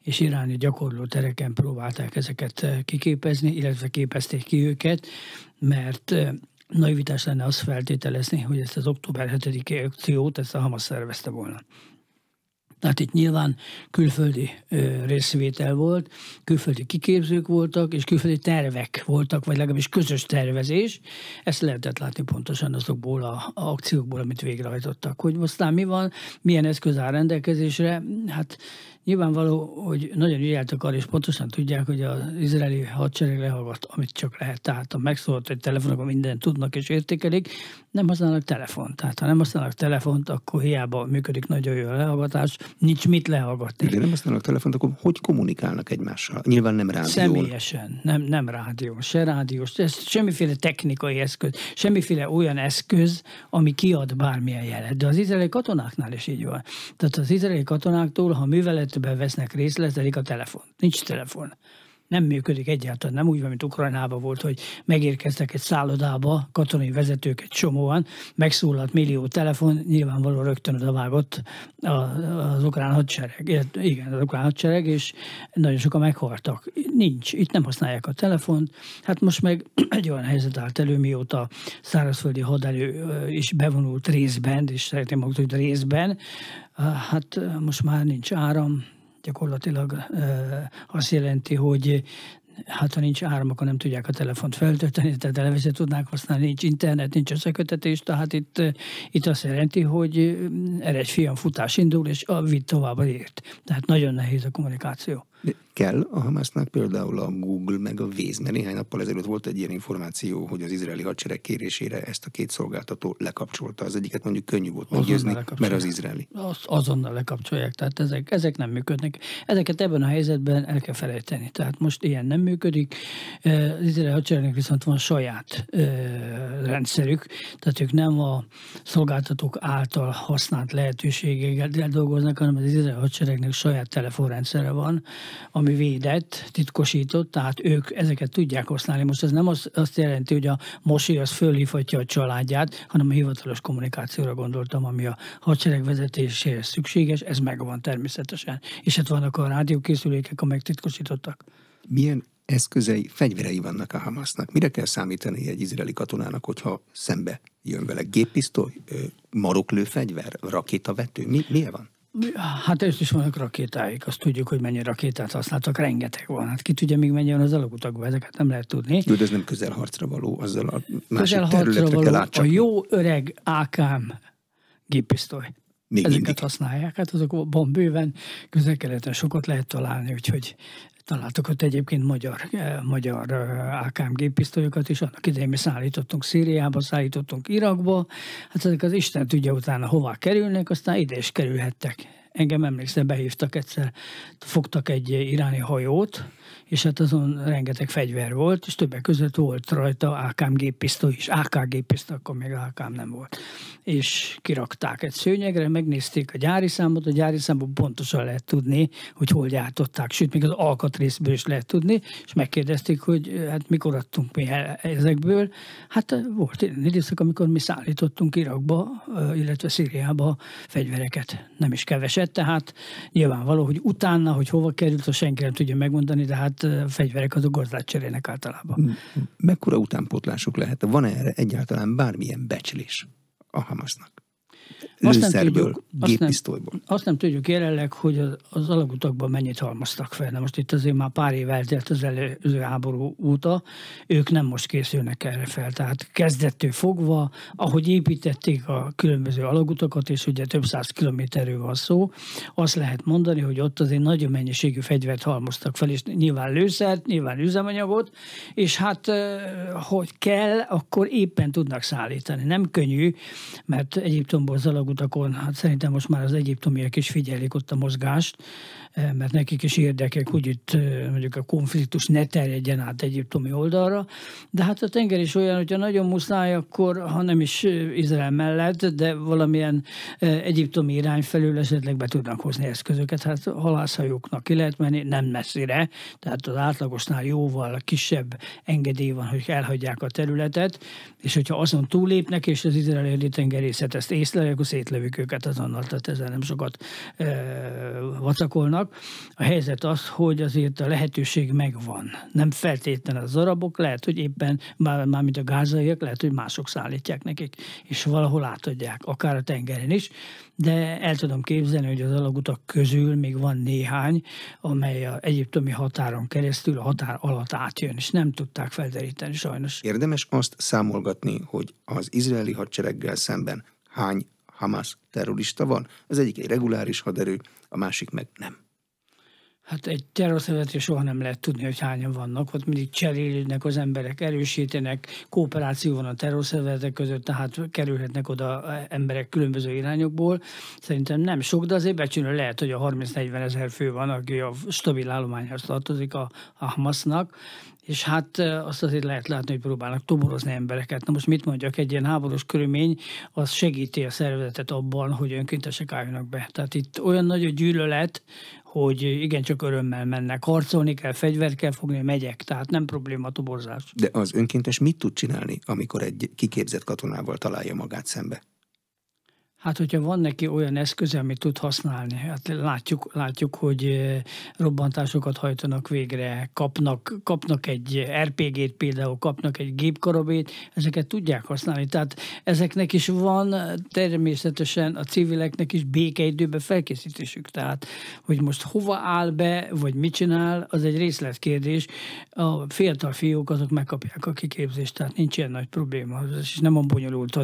és iráni gyakorló tereken próbálták ezeket kiképezni, illetve képezték ki őket, mert naivitás lenne azt feltételezni, hogy ezt az október 7-i akciót ezt a Hamas szervezte volna. Tehát itt nyilván külföldi ö, részvétel volt, külföldi kiképzők voltak, és külföldi tervek voltak, vagy legalábbis közös tervezés. Ezt lehetett látni pontosan azokból a, a akciókból, amit végrehajtottak. Hogy aztán mi van, milyen eszköz áll rendelkezésre, hát Nyilvánvaló, hogy nagyon ügyeltek arra, és pontosan tudják, hogy az izraeli hadsereg lehallgat, amit csak lehet. Tehát a megszólalt egy telefonokon mindent tudnak és értékelik, nem használnak telefont. Tehát ha nem használnak telefont, akkor hiába működik nagyon jó a lehallgatás, nincs mit lehallgatni. De nem használnak telefont, akkor hogy kommunikálnak egymással? Nyilván nem rádió. Személyesen, nem, nem rádió, se rádió, ez semmiféle technikai eszköz, semmiféle olyan eszköz, ami kiad bármilyen jelet. De az izraeli katonáknál is így van. Tehát az izraeli katonáktól, ha műveletben vesznek részt, letelik a telefon. Nincs telefon nem működik egyáltalán. Nem úgy van, mint Ukrajnában volt, hogy megérkeztek egy szállodába katonai vezetők egy csomóan, megszólalt millió telefon, nyilvánvalóan rögtön vágott az ukrán hadsereg. Eh, igen, az ukrán hadsereg, és nagyon sokan meghaltak. Nincs, itt nem használják a telefont. Hát most meg [clears throat] egy olyan helyzet állt elő, mióta szárazföldi haderő eh, is bevonult részben, és szeretném magad, hogy részben, ah, hát eh, most már nincs áram, gyakorlatilag azt jelenti, hogy hát ha nincs áram, akkor nem tudják a telefont feltölteni, tehát televíziót tudnák használni, nincs internet, nincs összekötetés, tehát itt, itt azt jelenti, hogy erre egy fiam futás indul, és a vitt tovább ért. Tehát nagyon nehéz a kommunikáció kell a Hamásznak például a Google meg a Waze, mert néhány nappal ezelőtt volt egy ilyen információ, hogy az izraeli hadsereg kérésére ezt a két szolgáltató lekapcsolta. Az egyiket mondjuk könnyű volt meggyőzni, mert az izraeli. Az, azonnal lekapcsolják, tehát ezek, ezek nem működnek. Ezeket ebben a helyzetben el kell felejteni. Tehát most ilyen nem működik. Az izraeli hadseregnek viszont van saját rendszerük, tehát ők nem a szolgáltatók által használt lehetőségekkel dolgoznak, hanem az izraeli hadseregnek saját telefonrendszere van, ami ami védett, titkosított, tehát ők ezeket tudják használni. Most ez nem az, azt jelenti, hogy a mosi az fölhívhatja a családját, hanem a hivatalos kommunikációra gondoltam, ami a hadsereg vezetéséhez szükséges, ez megvan természetesen. És hát vannak a rádiókészülékek, amelyek titkosítottak. Milyen eszközei, fegyverei vannak a Hamasnak. Mire kell számítani egy izraeli katonának, hogyha szembe jön vele? Géppisztoly, maroklő fegyver, rakétavető? Mi, mi van? Hát ez is vannak rakétáik, azt tudjuk, hogy mennyi rakétát használtak, rengeteg van. Hát ki tudja, még mennyi van az alagutakban, ezeket nem lehet tudni. Jó, de ez nem közelharcra való, azzal a másik területre való kell A jó öreg AKM géppisztoly. Még Ezeket mindig. használják, hát azokban bőven közel sokat lehet találni, úgyhogy Találtak ott egyébként magyar, eh, magyar eh, AKM géppisztolyokat is, annak idején mi szállítottunk Szíriába, szállítottunk Irakba, hát ezek az Isten tudja utána hová kerülnek, aztán ide is kerülhettek. Engem emlékszem, behívtak egyszer, fogtak egy iráni hajót, és hát azon rengeteg fegyver volt, és többek között volt rajta AKM géppisztoly is, AK géppisztoly, akkor még AKM nem volt. És kirakták egy szőnyegre, megnézték a gyári számot, a gyári számot pontosan lehet tudni, hogy hol gyártották, sőt, még az alkatrészből is lehet tudni, és megkérdezték, hogy hát mikor adtunk mi el ezekből. Hát volt időszak, amikor mi szállítottunk Irakba, illetve Szíriába fegyvereket, nem is keveset, tehát nyilvánvaló, hogy utána, hogy hova került, a senki nem tudja megmondani, de hát mert a fegyverek azok gazdát cserélnek általában. Mekkora utánpótlásuk lehet? Van -e erre egyáltalán bármilyen becslés a Hamasnak? lőszerből, nem, azt, nem, azt nem tudjuk jelenleg, hogy az, az alagutakban mennyit halmaztak fel. Na most itt azért már pár év eltelt az előző háború óta, ők nem most készülnek erre fel. Tehát kezdettől fogva, ahogy építették a különböző alagutakat, és ugye több száz kilométerről van szó, azt lehet mondani, hogy ott azért nagy mennyiségű fegyvert halmoztak fel, és nyilván lőszert, nyilván üzemanyagot, és hát, hogy kell, akkor éppen tudnak szállítani. Nem könnyű, mert Egyiptomból az alagutakon, hát szerintem most már az egyiptomiak is figyelik ott a mozgást, Eh, mert nekik is érdekek, hogy itt eh, mondjuk a konfliktus ne terjedjen át egyiptomi oldalra, de hát a tenger is olyan, hogyha nagyon muszáj, akkor ha nem is eh, Izrael mellett, de valamilyen egyiptomi irány felül esetleg be tudnak hozni eszközöket, hát halászhajóknak ki lehet menni, nem messzire, tehát az átlagosnál jóval kisebb engedély van, hogy elhagyják a területet, és hogyha azon túlépnek, és az izraeli tengerészet ezt észlelje, akkor szétlövik őket azonnal, tehát ezzel nem sokat vacakolnak vannak. A helyzet az, hogy azért a lehetőség megvan. Nem feltétlenül az arabok, lehet, hogy éppen, már, már mint a gázaiak, lehet, hogy mások szállítják nekik, és valahol átadják, akár a tengeren is, de el tudom képzelni, hogy az alagutak közül még van néhány, amely a egyiptomi határon keresztül a határ alatt átjön, és nem tudták felderíteni sajnos. Érdemes azt számolgatni, hogy az izraeli hadsereggel szemben hány Hamas terrorista van, az egyik egy reguláris haderő, a másik meg nem. Hát egy terrorszervezetre soha nem lehet tudni, hogy hányan vannak. Ott mindig cserélődnek az emberek, erősítenek, kooperáció van a terrorszervezetek között, tehát kerülhetnek oda emberek különböző irányokból. Szerintem nem sok, de azért becsülő lehet, hogy a 30-40 ezer fő van, aki a stabil állományhoz tartozik a, a Hamasnak, és hát azt azért lehet látni, hogy próbálnak toborozni embereket. Na most mit mondjak, egy ilyen háborús körülmény az segíti a szervezetet abban, hogy önkéntesek álljanak be. Tehát itt olyan nagy a gyűlölet, hogy igen, csak örömmel mennek. Harcolni kell, fegyvert kell fogni, megyek, tehát nem probléma a toborzás. De az önkéntes mit tud csinálni, amikor egy kiképzett katonával találja magát szembe? Hát, hogyha van neki olyan eszköz, amit tud használni. Hát látjuk, látjuk, hogy eh, robbantásokat hajtanak végre, kapnak, kapnak egy RPG-t er például, kapnak egy gépkarabét, ezeket tudják használni. Tehát ezeknek is van eh, természetesen a civileknek is békeidőben felkészítésük. Tehát, hogy most hova áll be, vagy mit csinál, az egy részletkérdés. A fiatal fiúk azok megkapják a kiképzést, tehát nincs ilyen nagy probléma. Ez is nem a bonyolult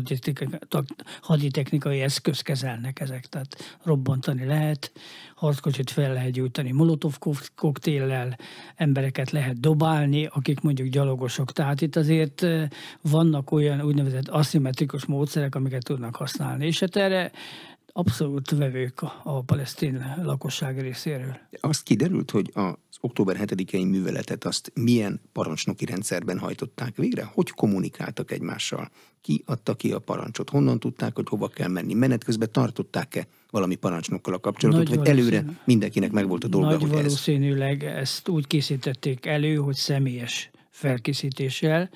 haditechnikai eszköz kezelnek ezek, tehát robbantani lehet, harckocsit fel lehet gyújtani molotov koktéllel, embereket lehet dobálni, akik mondjuk gyalogosok. Tehát itt azért vannak olyan úgynevezett aszimmetrikus módszerek, amiket tudnak használni. És hát erre abszolút vevők a, a palesztin lakosság részéről. Azt kiderült, hogy az október 7-i műveletet azt milyen parancsnoki rendszerben hajtották végre? Hogy kommunikáltak egymással? Ki adta ki a parancsot? Honnan tudták, hogy hova kell menni? Menet közben tartották-e valami parancsnokkal a kapcsolatot, Nagy vagy előre mindenkinek megvolt a dolga, Nagy hogy valószínűleg ez... ezt úgy készítették elő, hogy személyes felkészítéssel,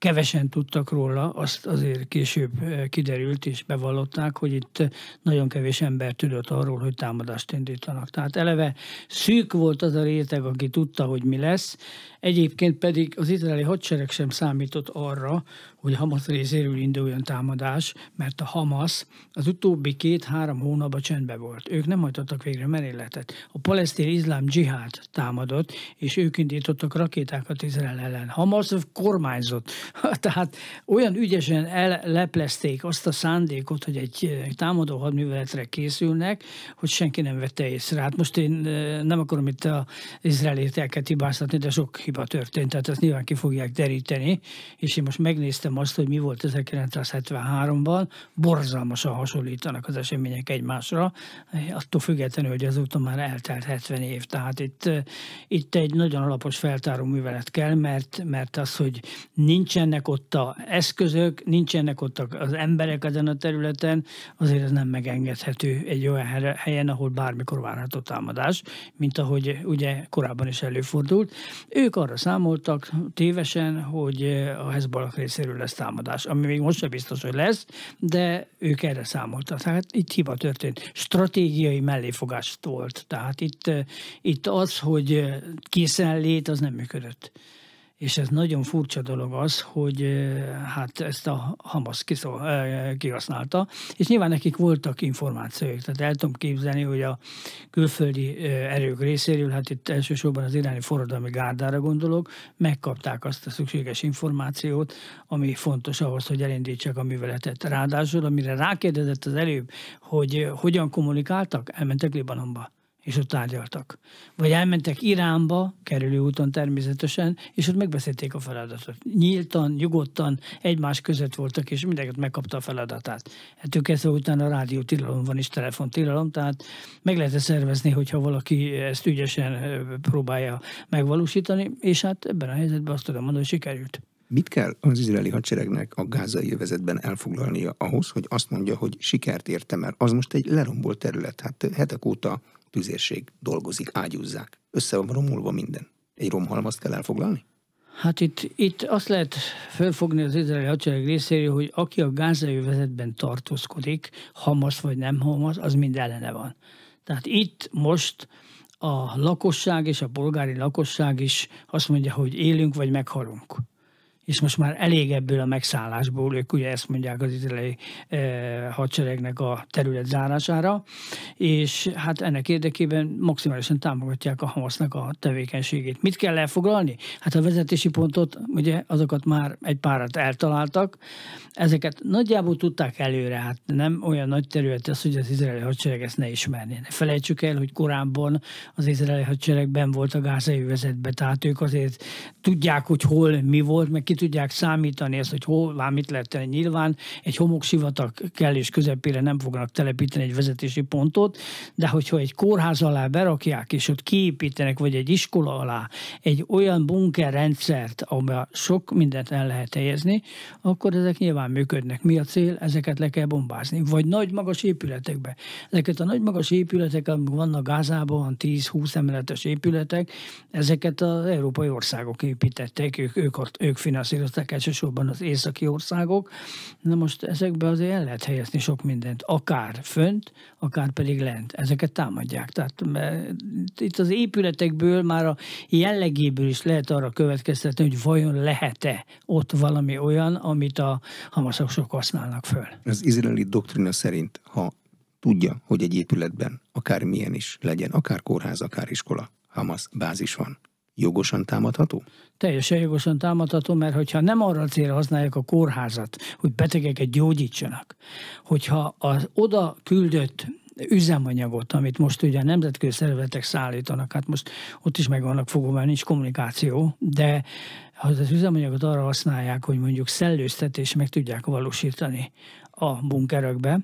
Kevesen tudtak róla, azt azért később eh, kiderült és bevallották, hogy itt eh, nagyon kevés ember tudott arról, hogy támadást indítanak. Tehát eleve szűk volt az a réteg, aki tudta, hogy mi lesz, Egyébként pedig az izraeli hadsereg sem számított arra, hogy Hamas részéről induljon támadás, mert a Hamas az utóbbi két-három hónapban csendbe volt. Ők nem hajtottak végre merényletet. A palesztin izlám dzsihád támadott, és ők indítottak rakétákat Izrael ellen. Hamas kormányzott. [laughs] Tehát olyan ügyesen elleplezték azt a szándékot, hogy egy támadó hadműveletre készülnek, hogy senki nem vette észre. Hát most én eh, nem akarom itt az izraelitákat hibáztatni, de sok hiba történt, tehát ezt nyilván ki fogják deríteni, és én most megnéztem azt, hogy mi volt 1973-ban, borzalmasan hasonlítanak az események egymásra, attól függetlenül, hogy azóta már eltelt 70 év, tehát itt, itt egy nagyon alapos feltáró művelet kell, mert, mert az, hogy nincsenek ott a eszközök, nincsenek ott az emberek ezen a területen, azért ez nem megengedhető egy olyan helyen, ahol bármikor várható támadás, mint ahogy ugye korábban is előfordult. Ők arra számoltak tévesen, hogy eh, a Hezbollah részéről lesz támadás, ami még most sem biztos, hogy lesz, de ők erre számoltak. Tehát itt hiba történt. Stratégiai melléfogást volt. Tehát itt, eh, itt az, hogy eh, készenlét, az nem működött és ez nagyon furcsa dolog az, hogy hát ezt a Hamas kiszol, kihasználta, és nyilván nekik voltak információik, tehát el tudom képzelni, hogy a külföldi erők részéről, hát itt elsősorban az iráni forradalmi gárdára gondolok, megkapták azt a szükséges információt, ami fontos ahhoz, hogy elindítsák a műveletet. Ráadásul, amire rákérdezett az előbb, hogy hogyan kommunikáltak, elmentek Libanonba és ott tárgyaltak. Vagy elmentek Iránba, kerülő úton természetesen, és ott megbeszélték a feladatot. Nyíltan, nyugodtan, egymás között voltak, és mindenkit megkapta a feladatát. Ettől kezdve utána a rádió tilalom van, és tilalom, tehát meg lehet szervezni, hogyha valaki ezt ügyesen próbálja megvalósítani, és hát ebben a helyzetben azt tudom mondani, hogy sikerült. Mit kell az izraeli hadseregnek a gázai övezetben elfoglalnia ahhoz, hogy azt mondja, hogy sikert értem el? Az most egy lerombolt terület. Hát hetek óta tüzérség dolgozik, ágyúzzák. Össze van romulva minden. Egy romhalmazt kell elfoglalni? Hát itt, itt azt lehet fölfogni az izraeli hadsereg részéről, hogy aki a gázai vezetben tartózkodik, Hamas vagy nem Hamas, az mind ellene van. Tehát itt most a lakosság és a polgári lakosság is azt mondja, hogy élünk vagy meghalunk és most már elég ebből a megszállásból, ők ugye ezt mondják az izraeli eh, hadseregnek a terület zárására, és hát ennek érdekében maximálisan támogatják a Hamasznak a tevékenységét. Mit kell elfoglalni? Hát a vezetési pontot, ugye azokat már egy párat eltaláltak, ezeket nagyjából tudták előre, hát nem olyan nagy terület az, hogy az izraeli hadsereg ezt ne ismerné. Ne felejtsük el, hogy korábban az izraeli hadseregben volt a gázai vezetbe, tehát ők azért tudják, hogy hol mi volt, meg ki tudják számítani ezt, hogy hová mit lehet tenni. Nyilván egy homoksivatag kell és közepére nem fognak telepíteni egy vezetési pontot, de hogyha egy kórház alá berakják, és ott kiépítenek, vagy egy iskola alá egy olyan bunkerrendszert, amiben sok mindent el lehet helyezni, akkor ezek nyilván működnek. Mi a cél? Ezeket le kell bombázni. Vagy nagy magas épületekbe. Ezeket a nagy magas épületek, amik vannak Gázában, 10-20 emeletes épületek, ezeket az európai országok építették, ők, ők, ők finanszírozták finanszírozták elsősorban az északi országok. Na most ezekbe azért el lehet helyezni sok mindent, akár fönt, akár pedig lent. Ezeket támadják. Tehát itt az épületekből már a jellegéből is lehet arra következtetni, hogy vajon lehet-e ott valami olyan, amit a hamaszosok használnak föl. Az izraeli doktrina szerint, ha tudja, hogy egy épületben akár milyen is legyen, akár kórház, akár iskola, Hamas bázis van, jogosan támadható? Teljesen jogosan támadható, mert hogyha nem arra a célra használják a kórházat, hogy betegeket gyógyítsanak, hogyha az oda küldött üzemanyagot, amit most ugye a nemzetközi szervezetek szállítanak, hát most ott is meg vannak fogva, mert nincs kommunikáció, de ha az üzemanyagot arra használják, hogy mondjuk szellőztetés meg tudják valósítani a bunkerökbe,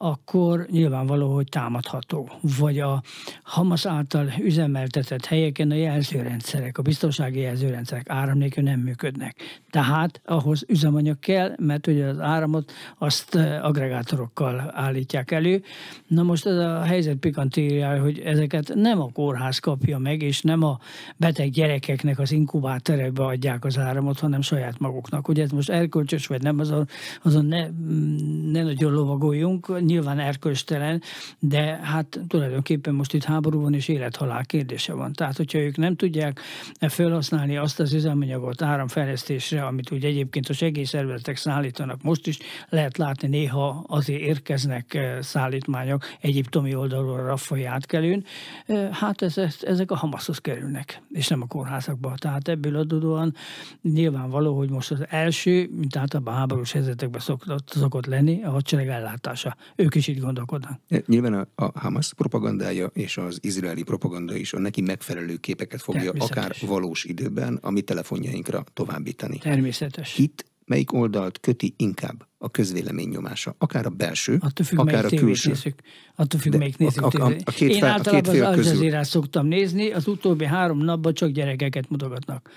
akkor nyilvánvaló, hogy támadható. Vagy a Hamas által üzemeltetett helyeken a jelzőrendszerek, a biztonsági jelzőrendszerek áram nélkül nem működnek. Tehát ahhoz üzemanyag kell, mert ugye az áramot azt eh, agregátorokkal állítják elő. Na most ez a helyzet pikantériája, hogy ezeket nem a kórház kapja meg, és nem a beteg gyerekeknek az inkubátorekbe adják az áramot, hanem saját maguknak. Ugye ez most erkölcsös vagy nem, azon, azon ne, mm, ne nagyon lovagoljunk, nyilván erköstelen, de hát tulajdonképpen most itt háború van és élethalál kérdése van. Tehát, hogyha ők nem tudják felhasználni azt az üzemanyagot áramfejlesztésre, amit úgy egyébként a segélyszervezetek szállítanak, most is lehet látni néha azért érkeznek eh, szállítmányok egyiptomi oldalról raffai átkelőn, eh, hát ezek a Hamaszhoz kerülnek, és nem a kórházakba. Tehát ebből adódóan nyilvánvaló, hogy most az első, mint általában háborús helyzetekben szokott, szokott lenni, a hadsereg ellátása ők is így gondolkodnak. Nyilván a, a Hamas propagandája és az izraeli propaganda is a neki megfelelő képeket fogja akár valós időben a mi telefonjainkra továbbítani. Természetes. Itt melyik oldalt köti inkább a közvélemény nyomása, akár a belső, Attól függ, akár a külső. Nézzük. Attól függ, melyik nézzük. A, a, a, a két Én fel, általában a két fél az közül. szoktam nézni, az utóbbi három napban csak gyerekeket mutogatnak.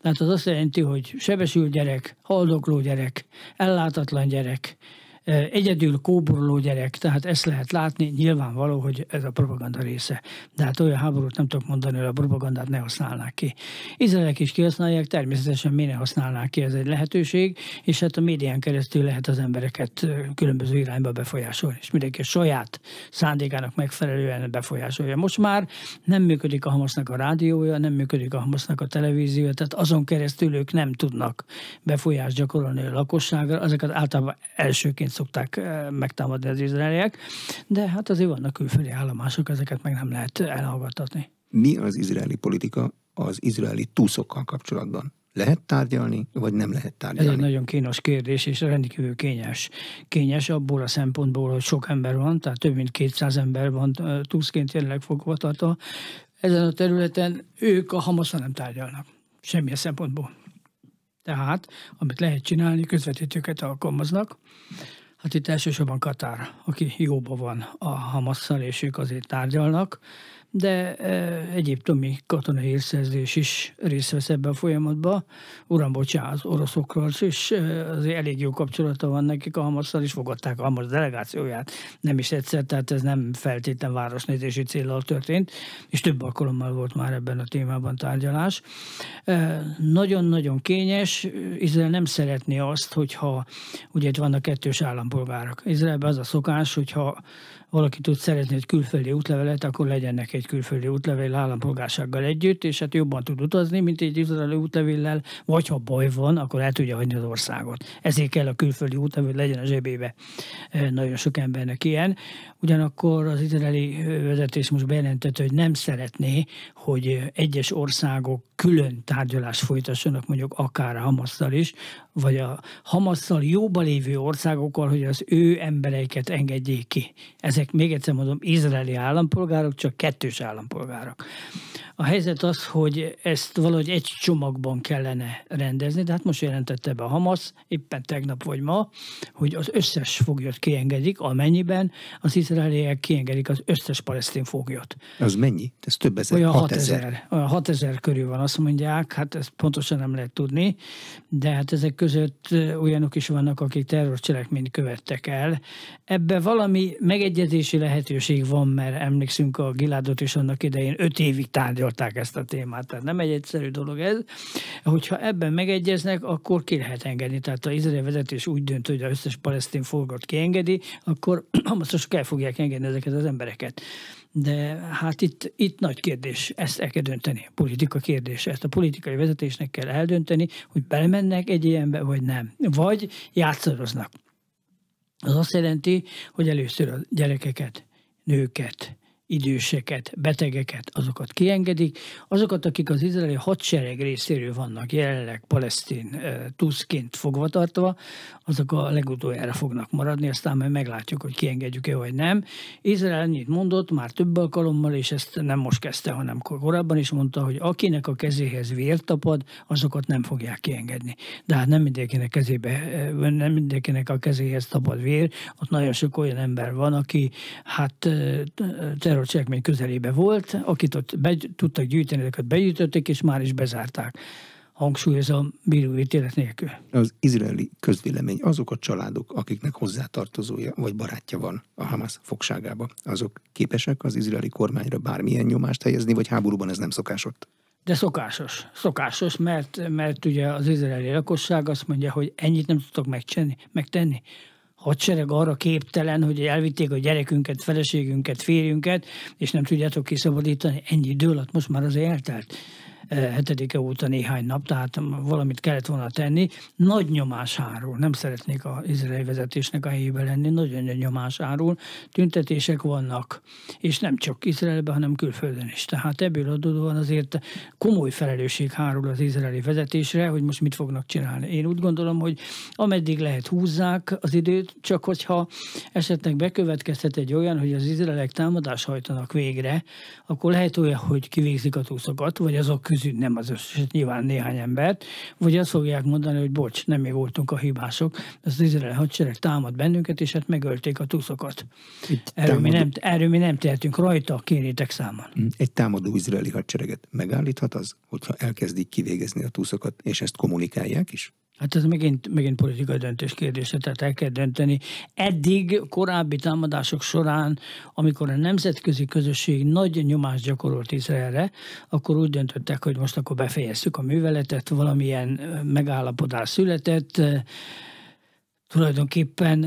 Tehát az azt jelenti, hogy sebesült gyerek, haldokló gyerek, ellátatlan gyerek, Egyedül kóborló gyerek, tehát ezt lehet látni, nyilvánvaló, hogy ez a propaganda része. De hát olyan háborút nem tudok mondani, hogy a propagandát ne használnák ki. Izraelek is kihasználják, természetesen mi ne használnák ki, ez egy lehetőség, és hát a médián keresztül lehet az embereket különböző irányba befolyásolni, és mindenki a saját szándékának megfelelően befolyásolja. Most már nem működik a Hamasznak a rádiója, nem működik a Hamasznak a televíziója, tehát azon keresztül ők nem tudnak befolyást gyakorolni a lakosságra, azokat általában elsőként szokták megtámadni az izraeliek, de hát azért vannak külföldi állomások, ezeket meg nem lehet elhallgatni. Mi az izraeli politika az izraeli túszokkal kapcsolatban? lehet tárgyalni, vagy nem lehet tárgyalni? Ez egy nagyon kínos kérdés, és rendkívül kényes. Kényes abból a szempontból, hogy sok ember van, tehát több mint 200 ember van túszként jelenleg fogva tartva. Ezen a területen ők a hamasza nem tárgyalnak. Semmilyen szempontból. Tehát, amit lehet csinálni, közvetítőket alkalmaznak, Hát itt elsősorban Katár, aki jóba van a Hamasszal, és ők azért tárgyalnak de egyiptomi katonai érszerzés is részt vesz ebben a folyamatban. Uram, bocsánat, az oroszokról is azért elég jó kapcsolata van nekik a Hamasszal, is fogadták a Hamasz delegációját, nem is egyszer, tehát ez nem feltétlen városnézési célral történt, és több alkalommal volt már ebben a témában tárgyalás. Nagyon-nagyon kényes, Izrael nem szeretné azt, hogyha ugye itt vannak kettős állampolgárok. Izraelben az a szokás, hogyha valaki tud szeretni egy külföldi útlevelet, akkor legyen neki egy külföldi útlevél állampolgársággal együtt, és hát jobban tud utazni, mint egy izraeli útlevéllel, vagy ha baj van, akkor el tudja hagyni az országot. Ezért kell a külföldi útlevél legyen a zsebébe. Nagyon sok embernek ilyen. Ugyanakkor az izraeli vezetés most bejelentette, hogy nem szeretné, hogy egyes országok külön tárgyalást folytassanak mondjuk akár a Hamasszal is, vagy a Hamasszal jóba lévő országokkal, hogy az ő embereiket engedjék ki. Ezek még egyszer mondom, izraeli állampolgárok, csak kettős állampolgárok. A helyzet az, hogy ezt valahogy egy csomagban kellene rendezni, de hát most jelentette be a Hamas, éppen tegnap vagy ma, hogy az összes foglyot kiengedik, amennyiben az izraeliek kiengedik az összes palesztin foglyot. Az mennyi? Ez több ezer, olyan 6000. Olyan 6000 körül van azt mondják, hát ezt pontosan nem lehet tudni, de hát ezek között olyanok is vannak, akik terrorcselekményt követtek el. Ebbe valami megegyezési lehetőség van, mert emlékszünk a Giládot is annak idején öt évig tárgyalták ezt a témát, tehát nem egy egyszerű dolog ez. Hogyha ebben megegyeznek, akkor ki lehet engedni. Tehát a izrael vezetés úgy dönt, hogy az összes palesztin forgat kiengedi, akkor Hamaszosok [clears throat] el fogják engedni ezeket az embereket. De hát itt, itt nagy kérdés, ezt el kell dönteni, politika kérdése. Ezt a politikai vezetésnek kell eldönteni, hogy belemennek egy ilyenbe, vagy nem. Vagy játszadoznak. Az azt jelenti, hogy először a gyerekeket, nőket, időseket, betegeket, azokat kiengedik. Azokat, akik az izraeli hadsereg részéről vannak jelenleg palesztin túszként fogvatartva, azok a legutoljára fognak maradni, aztán majd meglátjuk, hogy kiengedjük-e vagy nem. Izrael ennyit mondott már több alkalommal, és ezt nem most kezdte, hanem korábban is mondta, hogy akinek a kezéhez vér tapad, azokat nem fogják kiengedni. De hát nem mindenkinek, kezébe, nem mindenkinek a kezéhez tapad vér, ott nagyon sok olyan ember van, aki hát ter terror cselekmény közelébe volt, akit ott be, tudtak gyűjteni, ezeket begyűjtötték, és már is bezárták. Hangsúlyozom a ítélet nélkül. Az izraeli közvélemény, azok a családok, akiknek hozzátartozója vagy barátja van a Hamas fogságába, azok képesek az izraeli kormányra bármilyen nyomást helyezni, vagy háborúban ez nem szokás ott? De szokásos, szokásos, mert, mert ugye az izraeli lakosság azt mondja, hogy ennyit nem tudtok megtenni, hadsereg arra képtelen, hogy elvitték a gyerekünket, feleségünket, férjünket, és nem tudjátok kiszabadítani. Ennyi idő alatt most már azért eltelt hetedike óta néhány nap, tehát valamit kellett volna tenni. Nagy nyomás árul, nem szeretnék az izraeli vezetésnek a helyébe lenni, nagyon nagy nyomás árul. Tüntetések vannak, és nem csak Izraelben, hanem külföldön is. Tehát ebből adódóan azért komoly felelősség hárul az izraeli vezetésre, hogy most mit fognak csinálni. Én úgy gondolom, hogy ameddig lehet húzzák az időt, csak hogyha esetleg bekövetkezhet egy olyan, hogy az izraelek támadás hajtanak végre, akkor lehet olyan, hogy kivégzik a túszokat, vagy azok küzd közül, nem az összes, nyilván néhány embert, vagy azt fogják mondani, hogy bocs, nem mi voltunk a hibások, az izrael hadsereg támad bennünket, és hát megölték a tuszokat. erről, támadó... mi nem, erről mi nem tehetünk rajta, kérétek számon. Mm, egy támadó izraeli hadsereget megállíthat az, hogyha elkezdik kivégezni a tuszokat, és ezt kommunikálják is? Hát ez megint, megint politikai döntés kérdése, tehát el kell dönteni. Eddig korábbi támadások során, amikor a nemzetközi közösség nagy nyomást gyakorolt Izraelre, akkor úgy döntöttek, hogy most akkor befejeztük a műveletet, valamilyen megállapodás született, Tulajdonképpen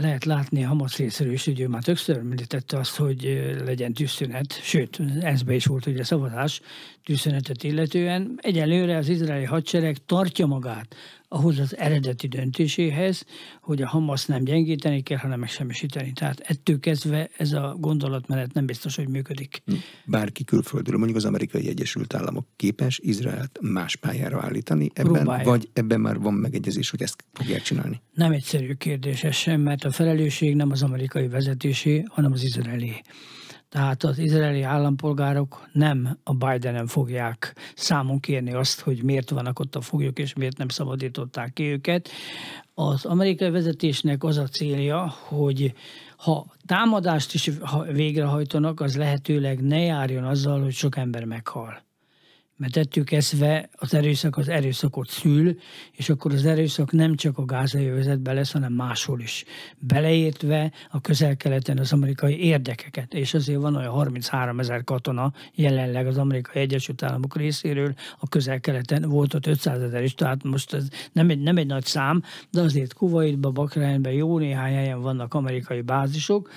lehet látni a Hamas részéről is, hogy ő már többször említette azt, hogy legyen tűzszünet, sőt, ezbe is volt ugye szavazás, tűzszünetet illetően egyelőre az izraeli hadsereg tartja magát ahhoz az eredeti döntéséhez, hogy a Hamas nem gyengíteni kell, hanem megsemmisíteni. Tehát ettől kezdve ez a gondolatmenet nem biztos, hogy működik. Bárki külföldről, mondjuk az amerikai Egyesült Államok képes Izraelt más pályára állítani, ebben, Próbálja. vagy ebben már van megegyezés, hogy ezt fogják csinálni? Nem egyszerű kérdés ez sem, mert a felelősség nem az amerikai vezetésé, hanem az izraeli tehát az izraeli állampolgárok nem a Bidenen fogják számon kérni azt, hogy miért vannak ott a foglyok, és miért nem szabadították ki őket. Az amerikai vezetésnek az a célja, hogy ha támadást is végrehajtanak, az lehetőleg ne járjon azzal, hogy sok ember meghal. Mert tettük eszve, az erőszak az erőszakot szül, és akkor az erőszak nem csak a gázai övezetben lesz, hanem máshol is. Beleértve a közel-keleten az amerikai érdekeket. És azért van olyan 33 ezer katona jelenleg az amerikai Egyesült Államok részéről, a közel-keleten volt ott 500 ezer is, tehát most ez nem egy, nem egy nagy szám, de azért Kuwaitban, Bakrányban jó néhány helyen vannak amerikai bázisok,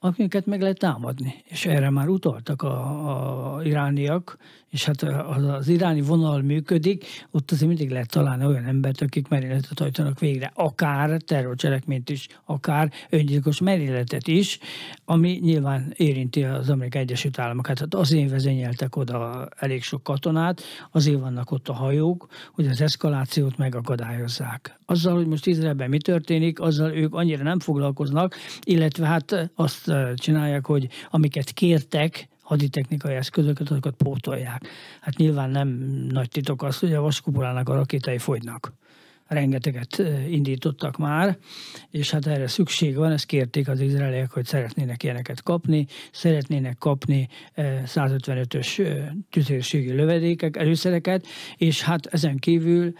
akiket meg lehet támadni. És erre már utaltak a, a irániak, és hát az, az iráni vonal működik, ott azért mindig lehet találni olyan embert, akik merényletet hajtanak végre, akár terrorcselekményt is, akár öngyilkos merényletet is, ami nyilván érinti az Amerikai Egyesült Államokat. Hát azért vezényeltek oda elég sok katonát, azért vannak ott a hajók, hogy az eszkalációt megakadályozzák. Azzal, hogy most Izraelben mi történik, azzal ők annyira nem foglalkoznak, illetve hát azt csinálják, hogy amiket kértek, haditechnikai eszközöket, azokat pótolják. Hát nyilván nem nagy titok az, hogy a vaskupolának a rakétai fogynak rengeteget indítottak már, és hát erre szükség van, ezt kérték az izraeliek, hogy szeretnének ilyeneket kapni, szeretnének kapni 155-ös tüzérségi lövedékek, előszereket, és hát ezen kívül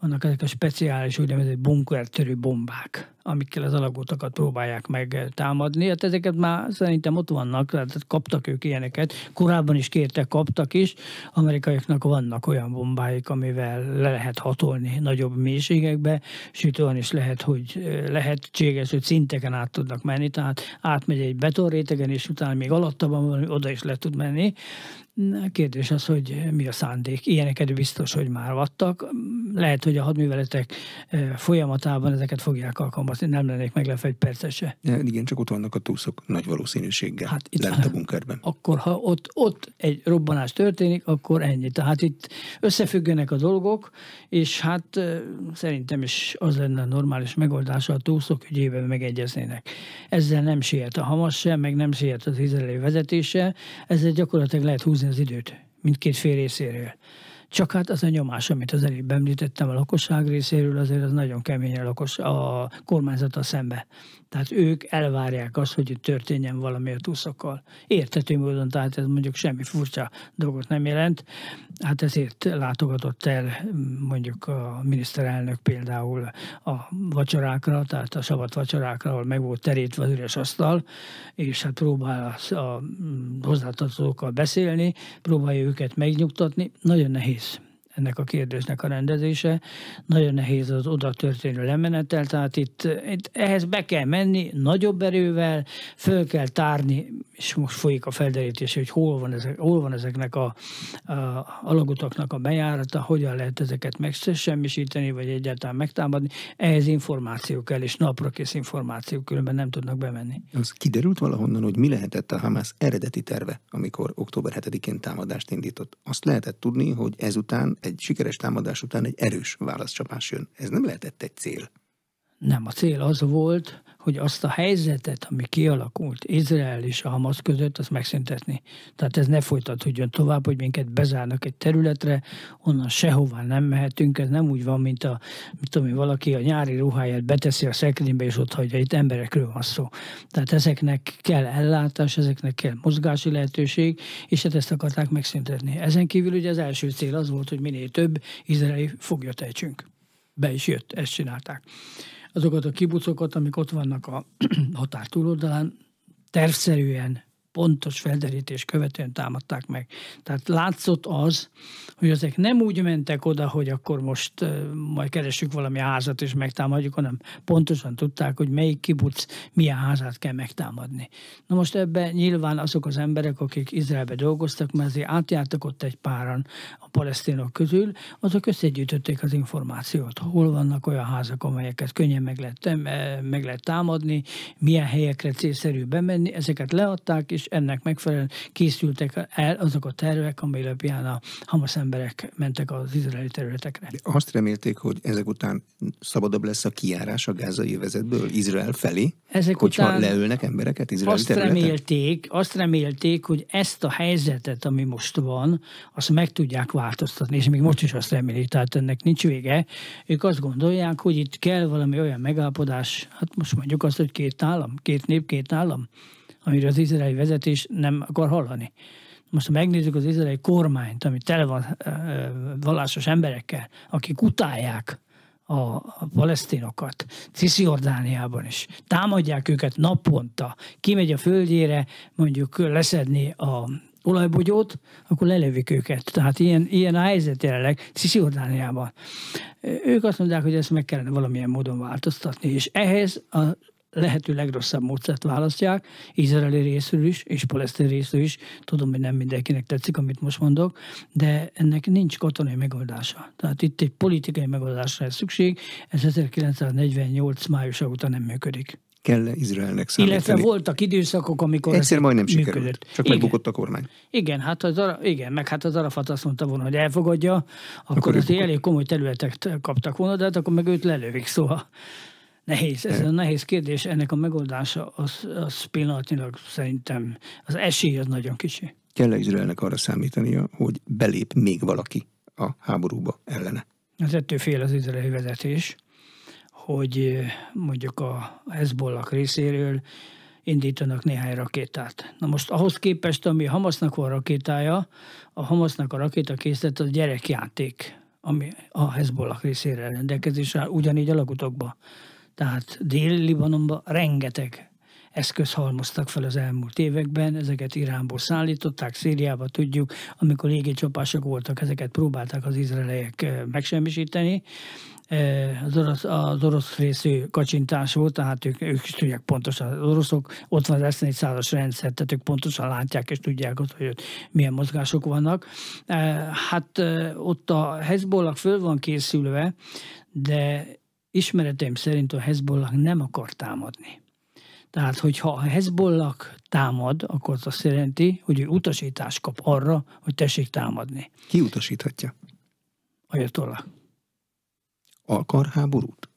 vannak ezek a speciális úgynevezett bunkertörő bombák amikkel az alagútakat próbálják meg eh, támadni. Hát ezeket már szerintem ott vannak, tehát kaptak ők ilyeneket. Korábban is kértek, kaptak is. Amerikaiaknak vannak olyan bombáik, amivel le lehet hatolni nagyobb mélységekbe, sőt olyan is lehet, hogy eh, lehetséges, hogy szinteken át tudnak menni, tehát átmegy egy betonrétegen, és utána még alatta van oda is le tud menni. A kérdés az, hogy mi a szándék. Ilyeneket biztos, hogy már vattak. Lehet, hogy a hadműveletek eh, folyamatában ezeket fogják alkalmazni valószínűleg nem lennék meglepve egy percet se. Ja, igen, csak ott vannak a túszok nagy valószínűséggel hát itt, lent a hát bunkerben. Akkor, ha ott, ott egy robbanás történik, akkor ennyi. Tehát itt összefüggenek a dolgok, és hát szerintem is az lenne a normális megoldása, a túszok ügyében megegyeznének. Ezzel nem siet a Hamas sem, meg nem siet az izraeli vezetése, ezzel gyakorlatilag lehet húzni az időt mindkét fél részéről. Csak hát az a nyomás, amit az előbb említettem a lakosság részéről, azért az nagyon kemény a, lakos, a kormányzata szembe. Tehát ők elvárják azt, hogy itt történjen valami a tuszokkal. Értető módon, tehát ez mondjuk semmi furcsa dolgot nem jelent. Hát ezért látogatott el mondjuk a miniszterelnök például a vacsorákra, tehát a szabad vacsorákra, ahol meg volt terítve az üres asztal, és hát próbál a, a hozzátartozókkal beszélni, próbálja őket megnyugtatni. Nagyon nehéz ennek a kérdésnek a rendezése. Nagyon nehéz az oda történő lemenetel, tehát itt, itt ehhez be kell menni nagyobb erővel, föl kell tárni, és most folyik a felderítés, hogy hol van, ezek, hol van ezeknek a, a alagutaknak a bejárata, hogyan lehet ezeket megsemmisíteni, vagy egyáltalán megtámadni. Ehhez információ kell, és napra kész információ, különben nem tudnak bemenni. Az kiderült valahonnan, hogy mi lehetett a Hamász eredeti terve, amikor október 7-én támadást indított. Azt lehetett tudni, hogy ezután egy sikeres támadás után egy erős válaszcsapás jön. Ez nem lehetett egy cél. Nem, a cél az volt, hogy azt a helyzetet, ami kialakult Izrael és a Hamas között, azt megszüntetni. Tehát ez ne folytatódjon tovább, hogy minket bezárnak egy területre, onnan sehová nem mehetünk, ez nem úgy van, mint a, mit tudom valaki a nyári ruháját beteszi a szekrénybe, és ott hagyja, itt emberekről van szó. Tehát ezeknek kell ellátás, ezeknek kell mozgási lehetőség, és hát ezt akarták megszüntetni. Ezen kívül ugye az első cél az volt, hogy minél több izraeli fogja tejtsünk. Be is jött, ezt csinálták azokat a kibucokat, amik ott vannak a [clears throat] határ túloldalán, tervszerűen pontos felderítés követően támadták meg. Tehát látszott az, hogy ezek nem úgy mentek oda, hogy akkor most majd keressük valami házat és megtámadjuk, hanem pontosan tudták, hogy melyik kibuc milyen házát kell megtámadni. Na most ebben nyilván azok az emberek, akik Izraelbe dolgoztak, mert azért átjártak ott egy páran a palesztinok közül, azok összegyűjtötték az információt. Hol vannak olyan házak, amelyeket könnyen meg lehet, meg lehet támadni, milyen helyekre célszerű bemenni, ezeket leadták, és ennek megfelelően készültek el azok a tervek, amely alapján a Hamas emberek mentek az izraeli területekre. De azt remélték, hogy ezek után szabadabb lesz a kijárás a gázai övezetből Izrael felé, ezek hogyha után leölnek embereket izraeli azt területen? Remélték, azt remélték, hogy ezt a helyzetet, ami most van, azt meg tudják változtatni, és még most is azt remélik, tehát ennek nincs vége. Ők azt gondolják, hogy itt kell valami olyan megállapodás, hát most mondjuk azt, hogy két állam, két nép, két állam, amire az izraeli vezetés nem akar hallani. Most ha megnézzük az izraeli kormányt, ami tele van vallásos emberekkel, akik utálják a, a palesztinokat, Cisziordániában is. Támadják őket naponta. Kimegy a földjére mondjuk leszedni a olajbogyót, akkor lelövik őket. Tehát ilyen, ilyen a helyzet jelenleg Cisziordániában. Ők azt mondják, hogy ezt meg kellene valamilyen módon változtatni, és ehhez a lehető legrosszabb módszert választják, izraeli részről is, és palesztin részről is. Tudom, hogy nem mindenkinek tetszik, amit most mondok, de ennek nincs katonai megoldása. Tehát itt egy politikai megoldásra lesz szükség, ez 1948. május óta nem működik kell Izraelnek számítani. Illetve voltak időszakok, amikor Egyszer majdnem működött. sikerült, csak igen. megbukott a kormány. Igen, hát az, igen, meg hát az Arafat azt mondta volna, hogy elfogadja, akkor, akkor azért elég komoly területeket kaptak volna, de hát akkor meg őt lelövik, szóval Nehéz, ez hm. a nehéz kérdés, ennek a megoldása az, az pillanatnyilag szerintem az esély az nagyon kicsi. Kell Izraelnek arra számítania, hogy belép még valaki a háborúba ellene? Az ettől fél az izraeli vezetés, hogy eh, mondjuk a Hezbollah részéről indítanak néhány rakétát. Na most ahhoz képest, ami a Hamasznak van rakétája, a Hamasznak a készlet az gyerekjáték, ami a Hezbollah részére rendelkezésre ugyanígy a lakutokba. Tehát Dél-Libanonban rengeteg eszköz halmoztak fel az elmúlt években, ezeket Iránból szállították, Szíriába tudjuk, amikor légicsapások voltak, ezeket próbálták az izraeliek eh, megsemmisíteni. Eh, az orosz, az orosz részű kacsintás volt, tehát ők, ők is tudják pontosan, az oroszok, ott van az S-400-as rendszer, tehát ők pontosan látják és tudják ott, hogy ott milyen mozgások vannak. Eh, hát ott a Hezbollah föl van készülve, de ismereteim szerint a Hezbollah nem akar támadni. Tehát, hogyha a Hezbollah támad, akkor az azt jelenti, hogy ő utasítást kap arra, hogy tessék támadni. Ki utasíthatja? Ajatollah. Akar háborút?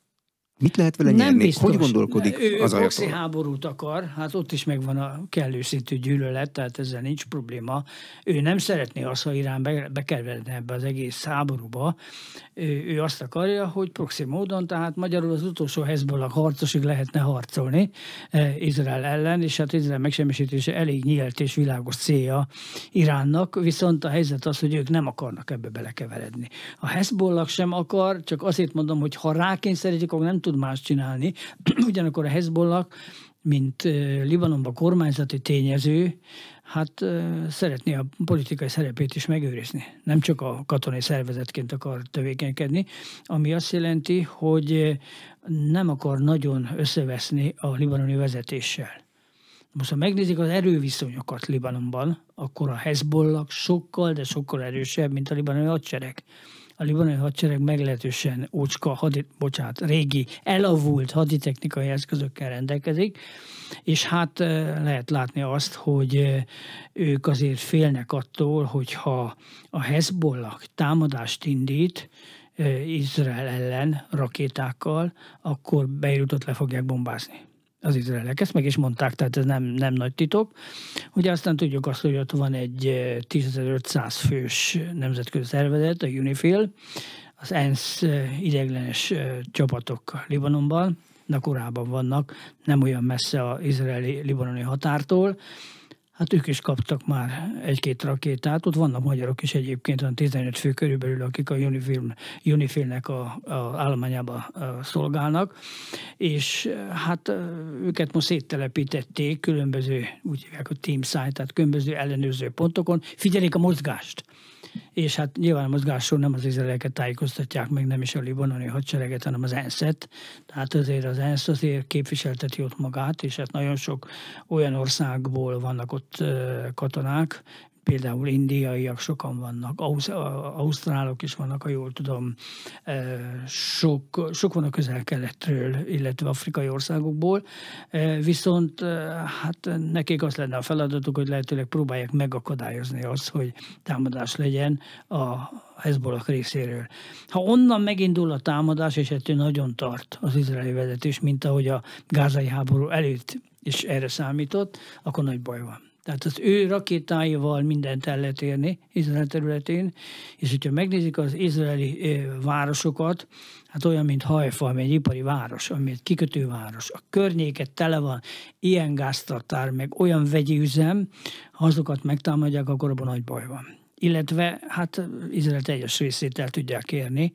Mit lehet vele nyerni? Nem biztos. Hogy gondolkodik ő az ajatoló? háborút akar, hát ott is megvan a kellő szintű gyűlölet, tehát ezzel nincs probléma. Ő nem szeretné azt, ha Irán bekerülne ebbe az egész háborúba. Ő, ő azt akarja, hogy proxy módon, tehát magyarul az utolsó a harcosig lehetne harcolni eh, Izrael ellen, és hát Izrael megsemmisítése elég nyílt és világos célja Iránnak, viszont a helyzet az, hogy ők nem akarnak ebbe belekeveredni. A Hezbollah sem akar, csak azért mondom, hogy ha rákényszerítik, akkor nem tud tud más csinálni. [clears throat] Ugyanakkor a Hezbollah, mint Libanonban kormányzati tényező, hát szeretné a politikai szerepét is megőrizni. Nem csak a katonai szervezetként akar tevékenykedni, ami azt jelenti, hogy nem akar nagyon összeveszni a libanoni vezetéssel. Most, ha megnézik az erőviszonyokat Libanonban, akkor a Hezbollah sokkal, de sokkal erősebb, mint a libanoni hadsereg a libanai hadsereg meglehetősen ócska, hadi, bocsánat, régi, elavult haditechnikai eszközökkel rendelkezik, és hát lehet látni azt, hogy ők azért félnek attól, hogyha a Hezbollah támadást indít, Izrael ellen rakétákkal, akkor Beirutot le fogják bombázni az izraelek ezt meg is mondták, tehát ez nem, nem nagy titok. Ugye aztán tudjuk azt, hogy ott van egy 10500 eh, fős nemzetközi szervezet, a UNIFIL, az ENSZ eh, ideglenes eh, csapatok Libanonban, de korábban vannak, nem olyan messze az izraeli-libanoni határtól, hát ők is kaptak már egy-két rakétát. Ott vannak magyarok is egyébként, olyan 15 fő körülbelül, akik a Unifilm, Unifilmnek a, a állományába szolgálnak, és hát őket most széttelepítették különböző, úgy hívják a team site, tehát különböző ellenőrző pontokon, figyelik a mozgást és hát nyilván a mozgásról nem az izraeleket tájékoztatják, meg nem is a libanoni hadsereget, hanem az ENSZ-et, tehát azért az ENSZ azért képviselteti ott magát, és hát nagyon sok olyan országból vannak ott katonák, például indiaiak sokan vannak, ausztrálok is vannak, ha jól tudom, e, sok, sok van a közel-keletről, illetve afrikai országokból, e, viszont e, hát nekik az lenne a feladatuk, hogy lehetőleg próbálják megakadályozni azt, hogy támadás legyen a Hezbollah részéről. Ha onnan megindul a támadás, és ettől nagyon tart az izraeli vezetés, mint ahogy a gázai háború előtt is erre számított, akkor nagy baj van. Tehát az ő rakétáival mindent el lehet érni Izrael területén, és hogyha megnézik az izraeli városokat, hát olyan, mint Hajfa, ami egy ipari város, ami egy kikötőváros. A környéket tele van ilyen gáztartár, meg olyan vegyi üzem, ha azokat megtámadják, akkor abban nagy baj van illetve hát Izrael teljes részét el tudják érni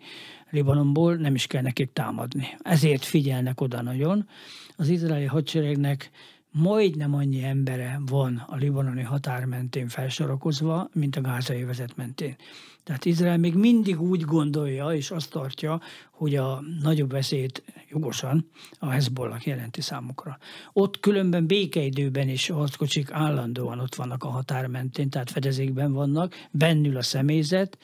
Libanonból, nem is kell nekik támadni. Ezért figyelnek oda nagyon. Az izraeli hadseregnek majdnem annyi embere van a libanoni határ mentén felsorakozva, mint a gázai vezet mentén. Tehát Izrael még mindig úgy gondolja, és azt tartja, hogy a nagyobb veszélyt jogosan a Hezbollah jelenti számukra. Ott különben békeidőben is harckocsik állandóan ott vannak a határ mentén, tehát fedezékben vannak, bennül a személyzet,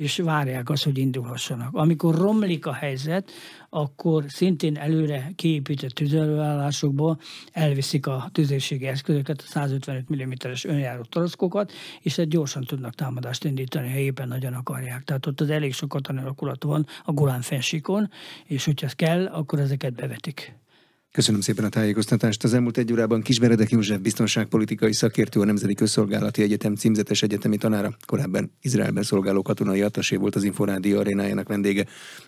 és várják azt, hogy indulhassanak. Amikor romlik a helyzet, akkor szintén előre kiépített tüzelőállásokból elviszik a tüzérségi eszközöket, a 155 mm-es önjáró taraszkokat, és ezt gyorsan tudnak támadást indítani, ha éppen nagyon akarják. Tehát ott az elég sok katonai alakulat van a Golán fensikon, és hogyha ez kell, akkor ezeket bevetik. Köszönöm szépen a tájékoztatást. Az elmúlt egy órában Kisberedek József biztonságpolitikai szakértő, a Nemzeti Közszolgálati Egyetem címzetes egyetemi tanára, korábban Izraelben szolgáló katonai attasé volt az Inforádió arénájának vendége.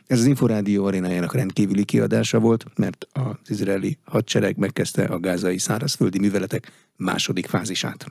Ez az Inforádió arénájának rendkívüli kiadása volt, mert az izraeli hadsereg megkezdte a gázai szárazföldi műveletek második fázisát.